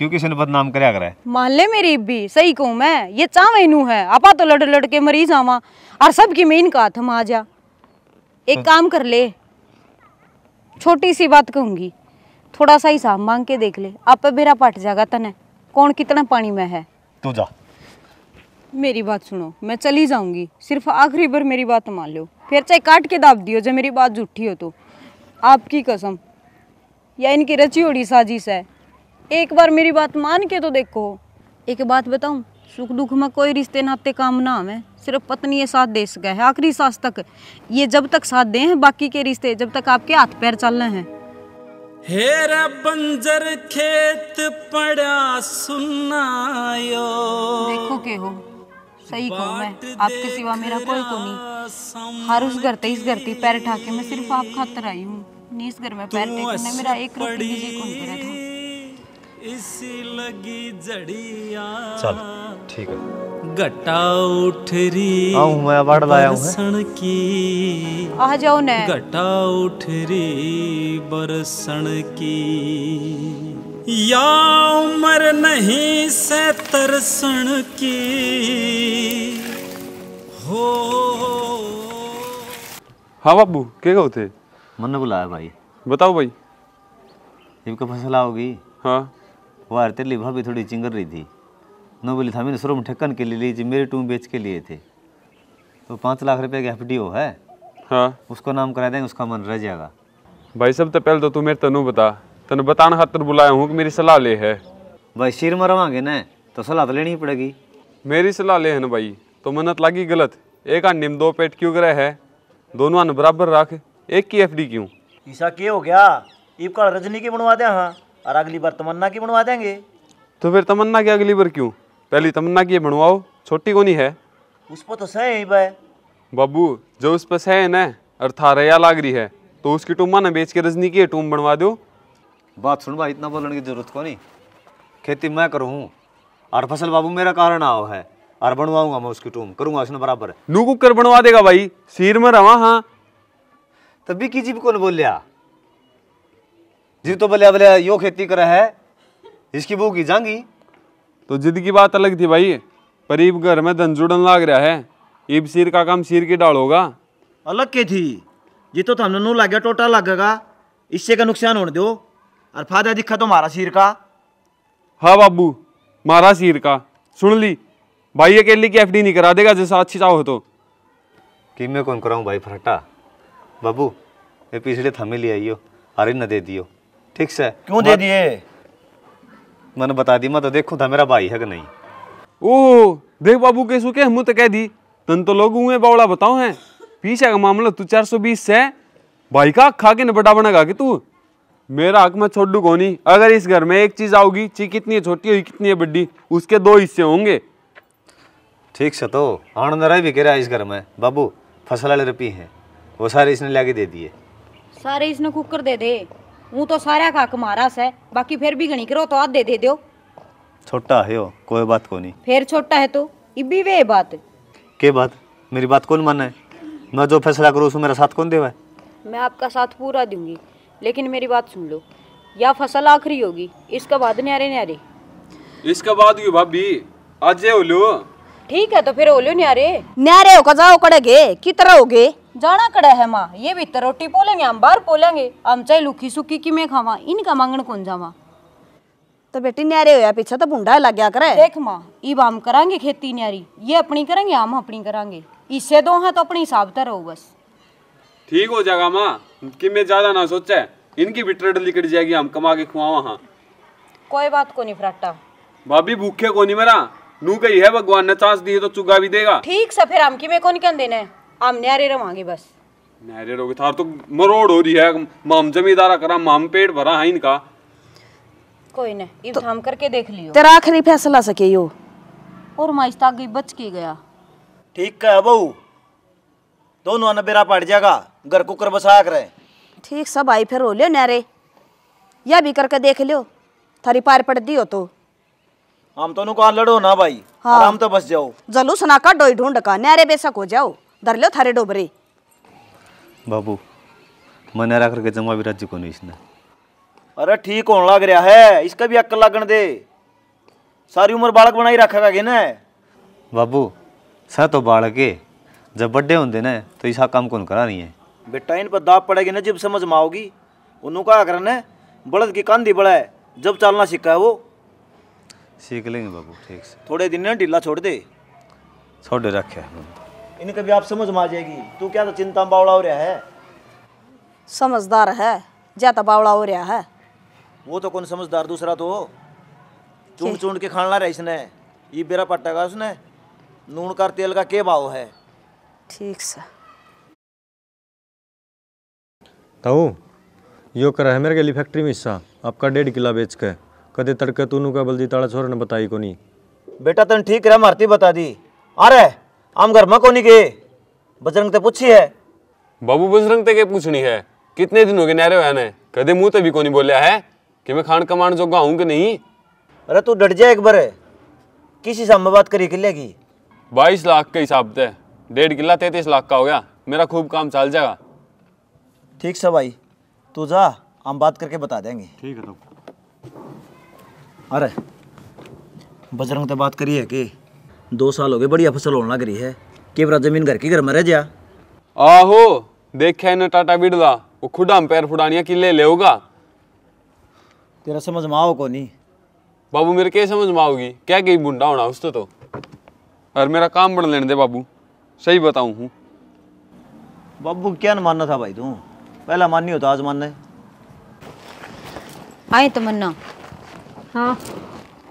क्यों किसी ने बदनाम कराया करा मोहल्ले मेरी भी सही कहूँ मैं ये चावे नू है आपा तो लड़ लड़ मरीज आवा और सबकी मेन का थम आ जा एक हाँ। काम कर ले छोटी सी बात कहूँगी थोड़ा सा हिसाब मांग के देख ले आप मेरा पट जाएगा तने कौन कितना पानी में है तू जा मेरी बात सुनो मैं चली जाऊंगी सिर्फ आखिरी बार मेरी बात मान लो फिर चाहे काट के दाब दियो जब मेरी बात झूठी हो तो आपकी कसम या इनकी रची ओड़ी साजिश है एक बार मेरी बात मान के तो देखो एक बात बताऊं सुख दुख में कोई रिश्ते नाते काम ना आवे सिर्फ पत्नी ये साथ दे सके है आखिरी सांस तक ये जब तक साथ दे हैं बाकी के रिश्ते जब तक आपके हाथ पैर चल रहे हैं हेरा बंजर खेत पड़ा सुनायो देखो के हो सही कहूँ मैं आपके सिवा मेरा कोई को नहीं हर उस घर इस घर पैर ठाके मैं सिर्फ आप खातर आई हूँ नीस घर में पैर टेकने मेरा एक रोटी भी जी कौन करा था इसी लगी जड़िया चल ठीक है गटा उठरी रही आऊं मैं वाड़ लाया हूं की आ जाओ ने गटा उठरी रही बरसण की या उम्र नहीं से तरसण की हो हाँ बाबू क्या थे मन्ने बुलाया भाई बताओ भाई इनका फसल आओगी हाँ वो तेरे भाभी थोड़ी चिंगर रही थी न बोली था मैंने शुरू में ठक्कन के लिए ली मेरे टूम बेच के लिए थे तो पाँच लाख रुपए की एफ डी है हाँ उसको नाम करा देंगे उसका मन रह जाएगा भाई साहब तो पहले तो तू मेरे तनु तो बता तनु बताने खातर बुलाया हूँ कि मेरी सलाह ले है भाई सिर में ना तो सलाह तो लेनी पड़ेगी मेरी सलाह ले है ना भाई तो मन्नत लागी गलत एक आंडी में दो पेट क्यों करे है दोनों आन बराबर रख एक की एफ डी क्यों ईसा क्यों हो गया इबका रजनी की बनवा दे हाँ और अगली बार तमन्ना की बनवा देंगे तो फिर तमन्ना की अगली बार क्यों पहली तमन्ना की बनवाओ छोटी कौन है उस पर तो सह है बाबू जो उस पर सह है ना रया लाग रही है तो उसकी टूमा ना बेच के रजनी की टूम बनवा दो बात सुन भाई इतना बोलने की जरूरत को नहीं खेती मैं करूँ और फसल बाबू मेरा कारण आओ है और बनवाऊंगा मैं उसकी टूम करूंगा उसने बराबर नू कुकर बनवा देगा भाई सिर में रवा हाँ तभी की जी भी कौन बोल लिया जी तो बल्ले बल्ले यो खेती करा है इसकी बहू की जांगी तो जिद की बात अलग थी भाई परीब घर में धन जुड़न लाग रहा है ईब सिर का काम सिर की डाल होगा अलग के थी जी तो, तो हमने लागे टोटा लगेगा इससे का नुकसान होने दो और फायदा दिखा तो मारा सिर का हाँ बाबू मारा सिर का सुन ली भाई अकेले की एफडी नहीं करा देगा जैसा अच्छी चाहो तो कि मैं कौन कराऊँ भाई फराटा बाबू ये पिछले थमे ले आइयो अरे न दे दियो फिक्स है क्यों दे दिए मैंने बता दी मैं तो देखू था मेरा भाई है कि नहीं ओह देख बाबू के सुखे हम तो कह दी तन तो लोग हुए बावड़ा बताओ है पीछे का मामला तू चार सौ बीस से भाई का खा के बटा बना खा के तू मेरा हक में छोड़ू दू कोनी अगर इस घर में एक चीज आओगी ची कितनी है छोटी हुई कितनी है बड्डी उसके दो हिस्से होंगे ठीक से तो आनंद राय भी कह रहा है इस घर में बाबू फसल वाले रुपये हैं वो सारे इसने लेके दे दिए सारे इसने कुकर दे दे ऊ तो सारा का हक मारा से बाकी फिर भी गणी करो तो आधे दे दो छोटा है हो कोई बात को नहीं फिर छोटा है तो इबी वे बात के बात मेरी बात कौन माने मैं जो फैसला करूँ उसमें मेरा साथ कौन देवा मैं आपका साथ पूरा दूंगी लेकिन मेरी बात सुन लो या फसल आखिरी होगी इसके बाद न्यारे न्यारे इसके बाद भाभी आज ये हो लो ठीक है तो फिर ओलियो न्यारे न्यारे हो जाओ कड़े गे हो गए जाना कड़ा है माँ ये भी रोटी पोलेंगे हम बार पोलेंगे हम चाहे लुखी सुखी की मैं खावा इनका मांगण कौन जावा तो बेटी न्यारे होया पीछे तो बुंडा लग गया करे देख माँ इब हम करांगे खेती न्यारी ये अपनी करेंगे हम अपनी करांगे इससे दो है तो अपनी हिसाब तर हो बस ठीक हो जाएगा माँ कि मैं ज्यादा ना सोचे इनकी भी ट्रेड निकट जाएगी हम कमा के खुआ हाँ कोई बात को नहीं फ्राटा भाभी भूखे को नहीं मेरा नू कही है भगवान ने चांस दी है तो चुगा भी देगा ठीक सा फिर आमकी में कौन क्या देना आम न्यारे रवांगे बस न्यारे रहोगे थार तो मरोड़ हो रही है माम जमींदारा करा माम पेट भरा है इनका कोई ना इब तो, करके देख लियो तेरा आखिरी फैसला सके यो और माइस्ता आगे बच के गया ठीक है बहू दोनों ने बेरा पड़ जाएगा घर कुकर बसाया करे ठीक सब आई फिर हो लियो न्यारे या भी करके देख लियो थारी पार पड़ दी हो तो हम तो नुका लड़ो ना भाई हाँ। आराम तो बस जाओ जलूस ना का डोई ढूंढ का न्यारे बेशक हो जाओ धर लो थारे डोबरे बाबू मैं न्यारा करके जमा भी को नहीं इसने अरे ठीक होने लग रहा है इसका भी अक्ल लगन दे सारी उम्र बालक बनाई रखेगा कि ना बाबू सह तो बालक है जब बड्डे होंगे ना तो ऐसा काम कौन करा नहीं है बेटा इन पर दाब पड़ेगी ना जब समझ में आओगी उन्हों का करना बड़द की कांधी बड़ा है जब चलना सीखा है वो सीख लेंगे बाबू ठीक से थोड़े दिन ना ढीला छोड़ दे छोड़ दे रखे इनके भी आप समझ में आ जाएगी तू क्या तो चिंता में बावड़ा हो रहा है समझदार है ज्यादा बावड़ा हो रहा है वो तो कौन समझदार दूसरा तो चूंड चूंड के खाना रहा इसने ये बेरा पट्टा का उसने नून का तेल का के भाव है ठीक से ताऊ यो करा है मेरे गली फैक्ट्री में हिस्सा आपका डेढ़ किला बेच के कदे तड़के तूनू का बल्दी ताला छोरा ने बताई कोनी बेटा तन ठीक रह मारती बता दी अरे हम घर में कोनी के बजरंग ते पूछी है बाबू बजरंग ते के पूछनी है कितने दिन हो गए नहरे हुए कदे मुंह ते भी कोनी बोलया है कि मैं खान कमान जो गाऊं के नहीं अरे तू डट जा एक बार किसी से बात करी के लेगी बाईस लाख के हिसाब से डेढ़ किला तैतीस लाख का हो गया मेरा खूब काम चल जाएगा ठीक है भाई तू जा हम बात करके बता देंगे ठीक है तो अरे बजरंग तो बात करी कि दो साल हो गए बढ़िया फसल होने लग है केवरा जमीन घर की घर में रह जा आहो देखे न टाटा बिड़ला वो खुदा पैर फुड़ानिया किले ले तेरा समझ में आओ को नहीं बाबू मेरे क्या समझ में आओगी क्या कहीं बुंडा होना उससे तो और तो? मेरा काम बन लेने दे बाबू सही बताऊ हूँ बाबू क्या न मानना था भाई तू पहला माननी होता तो आज मानना है आए तमन्ना हाँ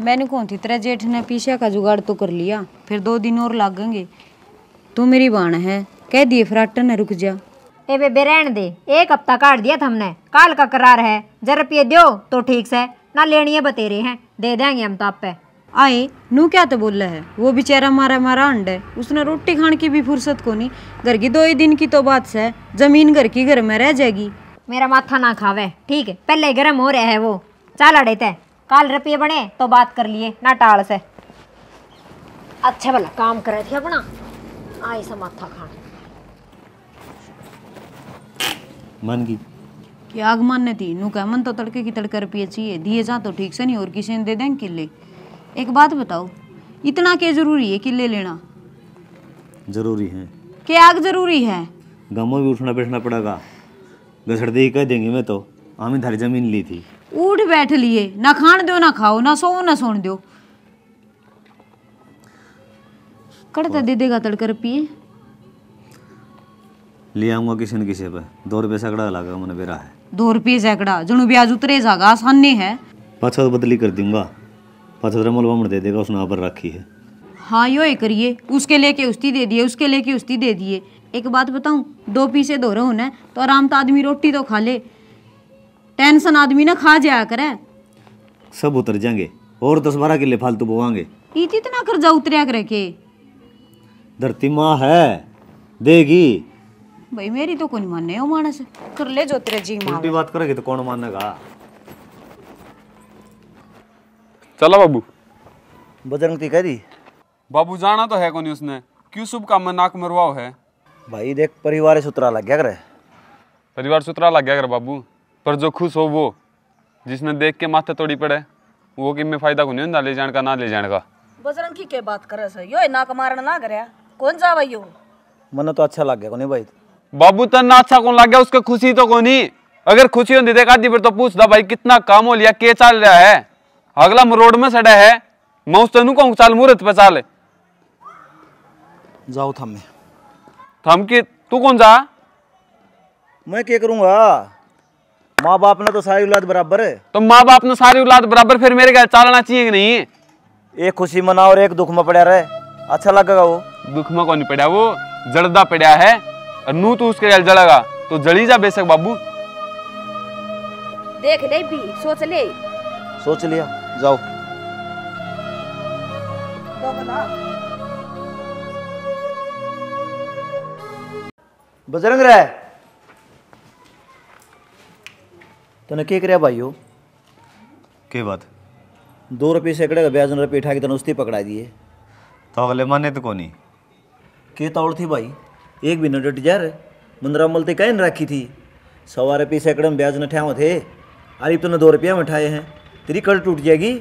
मैंने कौन थी तेरा जेठ ने पीछे का जुगाड़ तो कर लिया फिर दो दिन और लागेंगे तू मेरी बाण है कह दिए फ्राटर ने रुक जा ए बेबे रहन दे एक हफ्ता काट दिया था हमने काल का करार है जरा रुपये दो तो ठीक से ना लेनी है बतेरे हैं दे देंगे हम तो आप पे आए नू क्या तो बोल है वो बेचारा मारा मारा अंड है उसने रोटी खाने की भी फुर्सत को नहीं घर की दो ही दिन की तो बात है जमीन घर की घर में रह जाएगी मेरा माथा ना खावे ठीक है पहले गर्म हो रहा है वो चाल अड़े तय काल रुपये बने तो बात कर लिए ना टाल से अच्छा भला काम कर रहे थे अपना आई समाथा खान मन की कि आग ने थी नू कह मन तो तड़के की तड़के रुपये चाहिए दिए जा तो ठीक से नहीं और किसी ने दे दें किले एक बात बताओ इतना क्या जरूरी है किले लेना जरूरी है के आग जरूरी है गमो भी उठना बैठना पड़ेगा घसड़ दे कह देंगे मैं तो हमें धर जमीन ली थी उठ बैठ लिए ना खान दो ना खाओ ना सो ना सोन दो कड़ता दे देगा तड़कर पिए ले आऊंगा किसी न किसी पे दो रुपये सैकड़ा लगा मैंने बेरा है दो रुपये सैकड़ा जनु ब्याज उतरे जागा आसानी है पाँच सौ तो बदली कर दूंगा पाँच सौ मलबा दे देगा उसने पर रखी है हाँ यो ही करिए उसके लेके उसकी दे दिए उसके लेके उसकी दे दिए एक बात बताऊं दो पीसे दो रहो ना तो आराम तो आदमी रोटी तो खा ले टेंशन आदमी ना खा जाया करे सब उतर जाएंगे और दस बारह किले फालतू बोवांगे इतना तो कर्जा उतरिया करे के धरती माँ है देगी भाई मेरी तो कोई मानने हो मानस कर ले जो तेरे जी माँ उल्टी बात करेगी तो कौन मानेगा चलो बाबू बजरंगती कह दी बाबू जाना तो है कोनी उसने क्यों शुभ का मन नाक मरवाओ है भाई देख परिवार सुतरा लग गया करे परिवार सुतरा लग गया करे बाबू पर जो खुश हो वो जिसने देख के माथा तोड़ी पड़े वो कि में फायदा को नहीं ले जाने का ना ले जाने का बजरंग की के बात करे सर यो ना मारण ना करे कौन जा भाई यो मन तो अच्छा लग गया कोनी भाई बाबू तन तो ना अच्छा कौन लग गया उसका खुशी तो कोनी अगर खुशी होती देखा दी पर तो पूछ दा भाई कितना काम हो लिया के चल रहा है अगला रोड में सड़ा है मैं उस तनु कहूँ चाल मुहूर्त पे चाल जाओ थम में थम के तू कौन जा मैं क्या करूंगा माँ बाप ने तो सारी औलाद बराबर है तो माँ बाप ने सारी औलाद बराबर फिर मेरे घर चलना चाहिए कि नहीं एक खुशी मनाओ और एक दुख में पड़ा रहे अच्छा लगेगा वो दुख में कौन पड़ा वो जड़दा पड़ा है और नू तू तो उसके गल जड़ेगा तो जड़ी जा बेशक बाबू देख ले भी सोच ले सोच लिया जाओ तो बजरंग राय तेन के कर भाई के बात दो रुपये सैकड़े का ब्याज रुपये उठा के तने उसती पकड़ा दिए तो अगले माने तो कौन के तौल थी भाई एक भी नट डट जा रे मुंदरा मलते कहीं न रखी थी सवा रुपये सैकड़े में ब्याज न ठाव थे अरे तुमने तो दो रुपया में उठाए हैं तेरी कड़ टूट जाएगी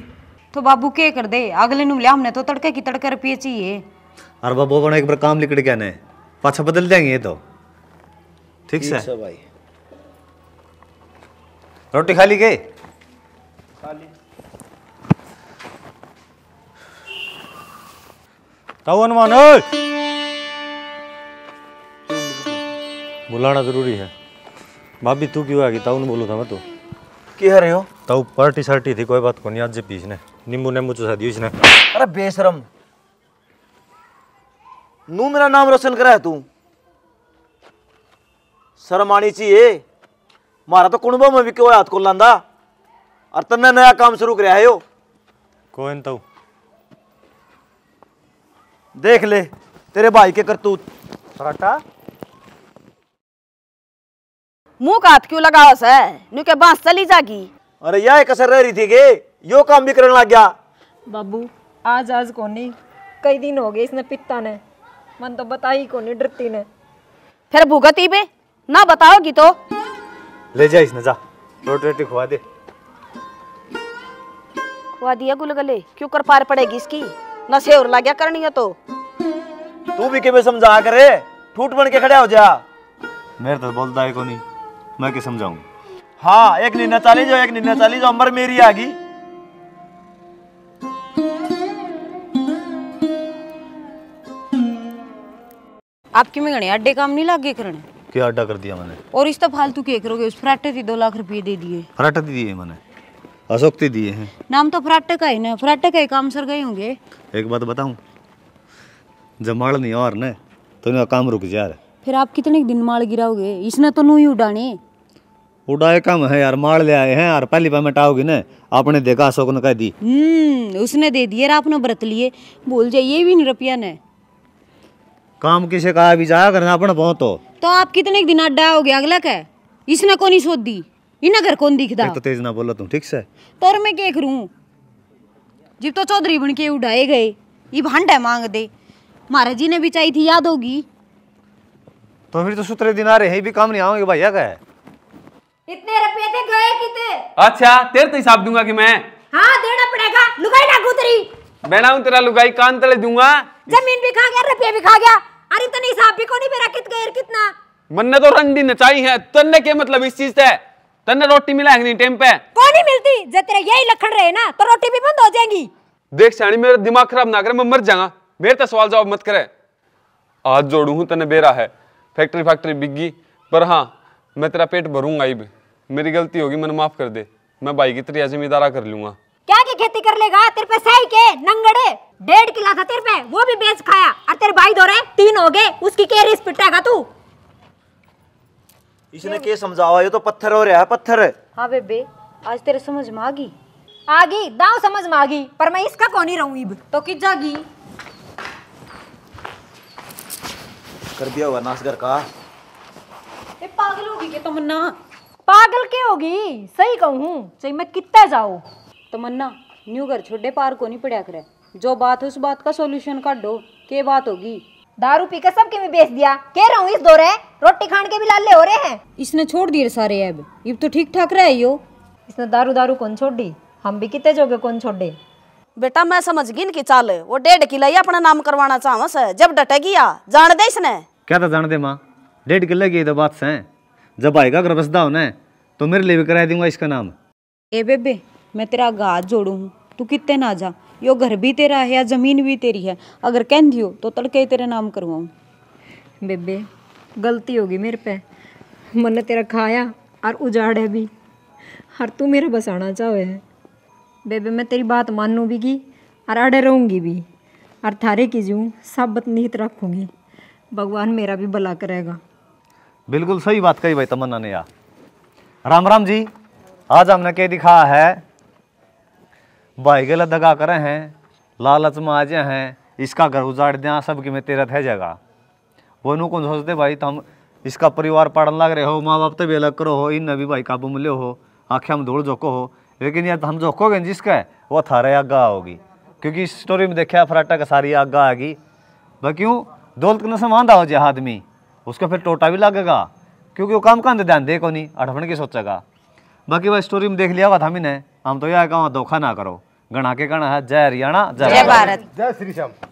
तो बाबू के कर दे अगले नु लिया हमने तो तड़के की तड़के रुपये चाहिए अरे बाबू एक बार काम लिख के आने पाछा बदल जाएंगे ये तो ठीक है भाई रोटी खा ली गई हनुमान बुलाना जरूरी है भाभी तू क्यों आ गई ताऊ ने बोलू था मैं तू तो। कह रहे हो ताऊ पार्टी सार्टी थी कोई बात को नहीं आज जे पीछे नींबू नेम्बू चुसा दी इसने अरे बेशरम नू मेरा नाम रोशन करा है तू शर्म आनी चाहिए मारा तो कुणबा में भी क्यों हाथ खोल लांदा और तन्ने नया काम शुरू कर तो देख ले तेरे भाई के करतूत फटा मुंह का हाथ क्यों लगाओ सर न्यू के बांस चली जागी अरे यह कसर रह रही थी के यो काम भी करने लग गया बाबू आज आज कोनी कई दिन हो गए इसने पिता ने मन तो बताई कोनी डरती ने फिर भुगती पे ना बताओगी तो ले जा इसने जा रोटी रोटी खुआ दे खुआ दिया गुलगले क्यों कर पार पड़ेगी इसकी नशे और ला करनी है तो तू भी के समझा करे ठूट बन के खड़ा हो जा मेरे तो बोलता है को नहीं मैं क्या समझाऊं हाँ एक निर्णय चाली जाओ एक निर्णय चाली जाओ अमर मेरी आ गई आपकी में अड्डे काम नहीं लागे करने क्या अड्डा कर दिया मैंने और इस तो फालतू के करोगे उस फराटे थी दो लाख रुपए दे दिए फराटे दे दिए मैंने अशोक दिए हैं नाम तो फराटे का ही ना फराटे का ही काम सर गए होंगे एक बात बताऊं जमाड़ नहीं और ने तो ना काम रुक जा रहा फिर आप कितने दिन माल गिराओगे इसने तो नू ही उड़ाने उड़ाए कम है यार माल ले आए हैं यार पहली पेमेंट आओगी ना आपने देखा अशोक ने कह दी हम्म उसने दे दिए आपने व्रत लिए बोल जाइए भी नहीं रुपया ने काम किसे का भी जाया करना अपन बहुत हो तो आप कितने दिन अड्डा हो गया अगला क्या इसने कौन ही सोच दी इन्हें घर कौन दिखता तो तेज ना बोला तुम ठीक से तो और मैं क्या करूं जिब तो चौधरी बन के उड़ाए गए ये भांडा मांग दे महाराज जी ने भी चाहिए थी याद होगी तो फिर तो सुतरे दिन आ रहे हैं भी काम नहीं आओगे भैया का इतने रुपए थे गए कितने अच्छा तेरे तो हिसाब दूंगा कि मैं हाँ देना पड़ेगा लुगाई ना गुतरी मैं ना तेरा लुगाई कान तले दूंगा जमीन भी खा गया रुपये भी खा गया अरे तने हिसाब भी कोनी मेरा कित गैर कितना मन्ने तो रंडी नचाई है तन्ने के मतलब इस चीज से तन्ने रोटी मिला है नहीं टाइम पे कोनी मिलती जब तेरे यही लक्षण रहे ना तो रोटी भी बंद हो जाएगी देख सानी मेरा दिमाग खराब ना करे मैं मर जाऊंगा मेरे तो सवाल जवाब मत करे आज जोड़ू हूं तने बेरा है फैक्ट्री फैक्ट्री बिगी पर हां मैं तेरा पेट भरूंगा ही मेरी गलती होगी मैंने माफ कर दे मैं भाई की तरह जिम्मेदारा कर लूंगा क्या की खेती कर लेगा तेरे पे सही के नंगड़े डेढ़ किला था तेरे पे वो भी बेच खाया और तेरे भाई दो रहे तीन हो गए उसकी क्या पिटेगा तू इसने के समझावा ये तो पत्थर हो रहा है पत्थर हाँ बेबे आज तेरे समझ में आ गई आ गई दाव समझ में आ गई पर मैं इसका कौन ही रहूं इब तो कि जागी कर दिया होगा नासगर का ए पागल होगी के तुम ना पागल के होगी सही कहूं सही मैं कितने जाऊं तमन्ना न्यू घर छोड़े पार को नहीं पड़ा करे जो बात है उस बात का सोल्यूशन काटो के बात होगी दारू पी कर सबके में बेच दिया कह रहा हूँ इस दौरे रोटी खान के भी लाले हो रहे हैं इसने छोड़ दिए सारे अब ये तो ठीक ठाक रहे यो इसने दारू दारू कौन छोड़ दी हम भी कितने जोगे कौन छोड़ दे बेटा मैं समझ गई इनकी चाल वो डेढ़ किला ही अपना नाम करवाना चाहवा से जब डटेगी आ जान दे इसने क्या था तो जान दे माँ डेढ़ किले की तो बात से जब आएगा अगर बसदा होने तो मेरे लिए भी कराया दूंगा इसका नाम ए बेबे मैं तेरा गाज जोड़ू हूँ तू कितने ना जा यो घर भी तेरा है या जमीन भी तेरी है अगर कह दियो तो तड़के ही तेरे नाम करवाऊँ बेबे गलती होगी मेरे पे मैंने तेरा खाया और उजाड़ है भी हर तू मेरा बसाना चाहे बेबे मैं तेरी बात मानू भी की और अड़े रहूँगी भी और थारे की जूँ सब बतनीत रखूँगी भगवान मेरा भी भला करेगा बिल्कुल सही बात कही भाई तमन्ना ने यार राम राम जी आज हमने क्या दिखाया है भाई गला दगा करे हैं लालच में आ जाए हैं इसका घर उजाड़ दें सबकी में तेरत है जगह वो नू कौन सोचते भाई तुम तो इसका परिवार पढ़न लग रहे हो माँ बाप तो भी अलग करो हो इन भी भाई काबू मिले हो आँखें हम धूल झोंको हो लेकिन यार तो हम झोंकोगे जिसका वो थारे आगा होगी क्योंकि स्टोरी में देखा फराटा का सारी आगा आ गई भाई क्यों दौलत के नशम आंधा हो जाए आदमी उसका फिर टोटा भी लगेगा क्योंकि वो काम कहाँ ध्यान दे को नहीं अठपण की सोचेगा बाकी भाई स्टोरी में देख लिया हुआ था मैंने हम तो यह कहा धोखा ना करो गणा के गण है जय हरियाणा जय भारत जय श्री श्याम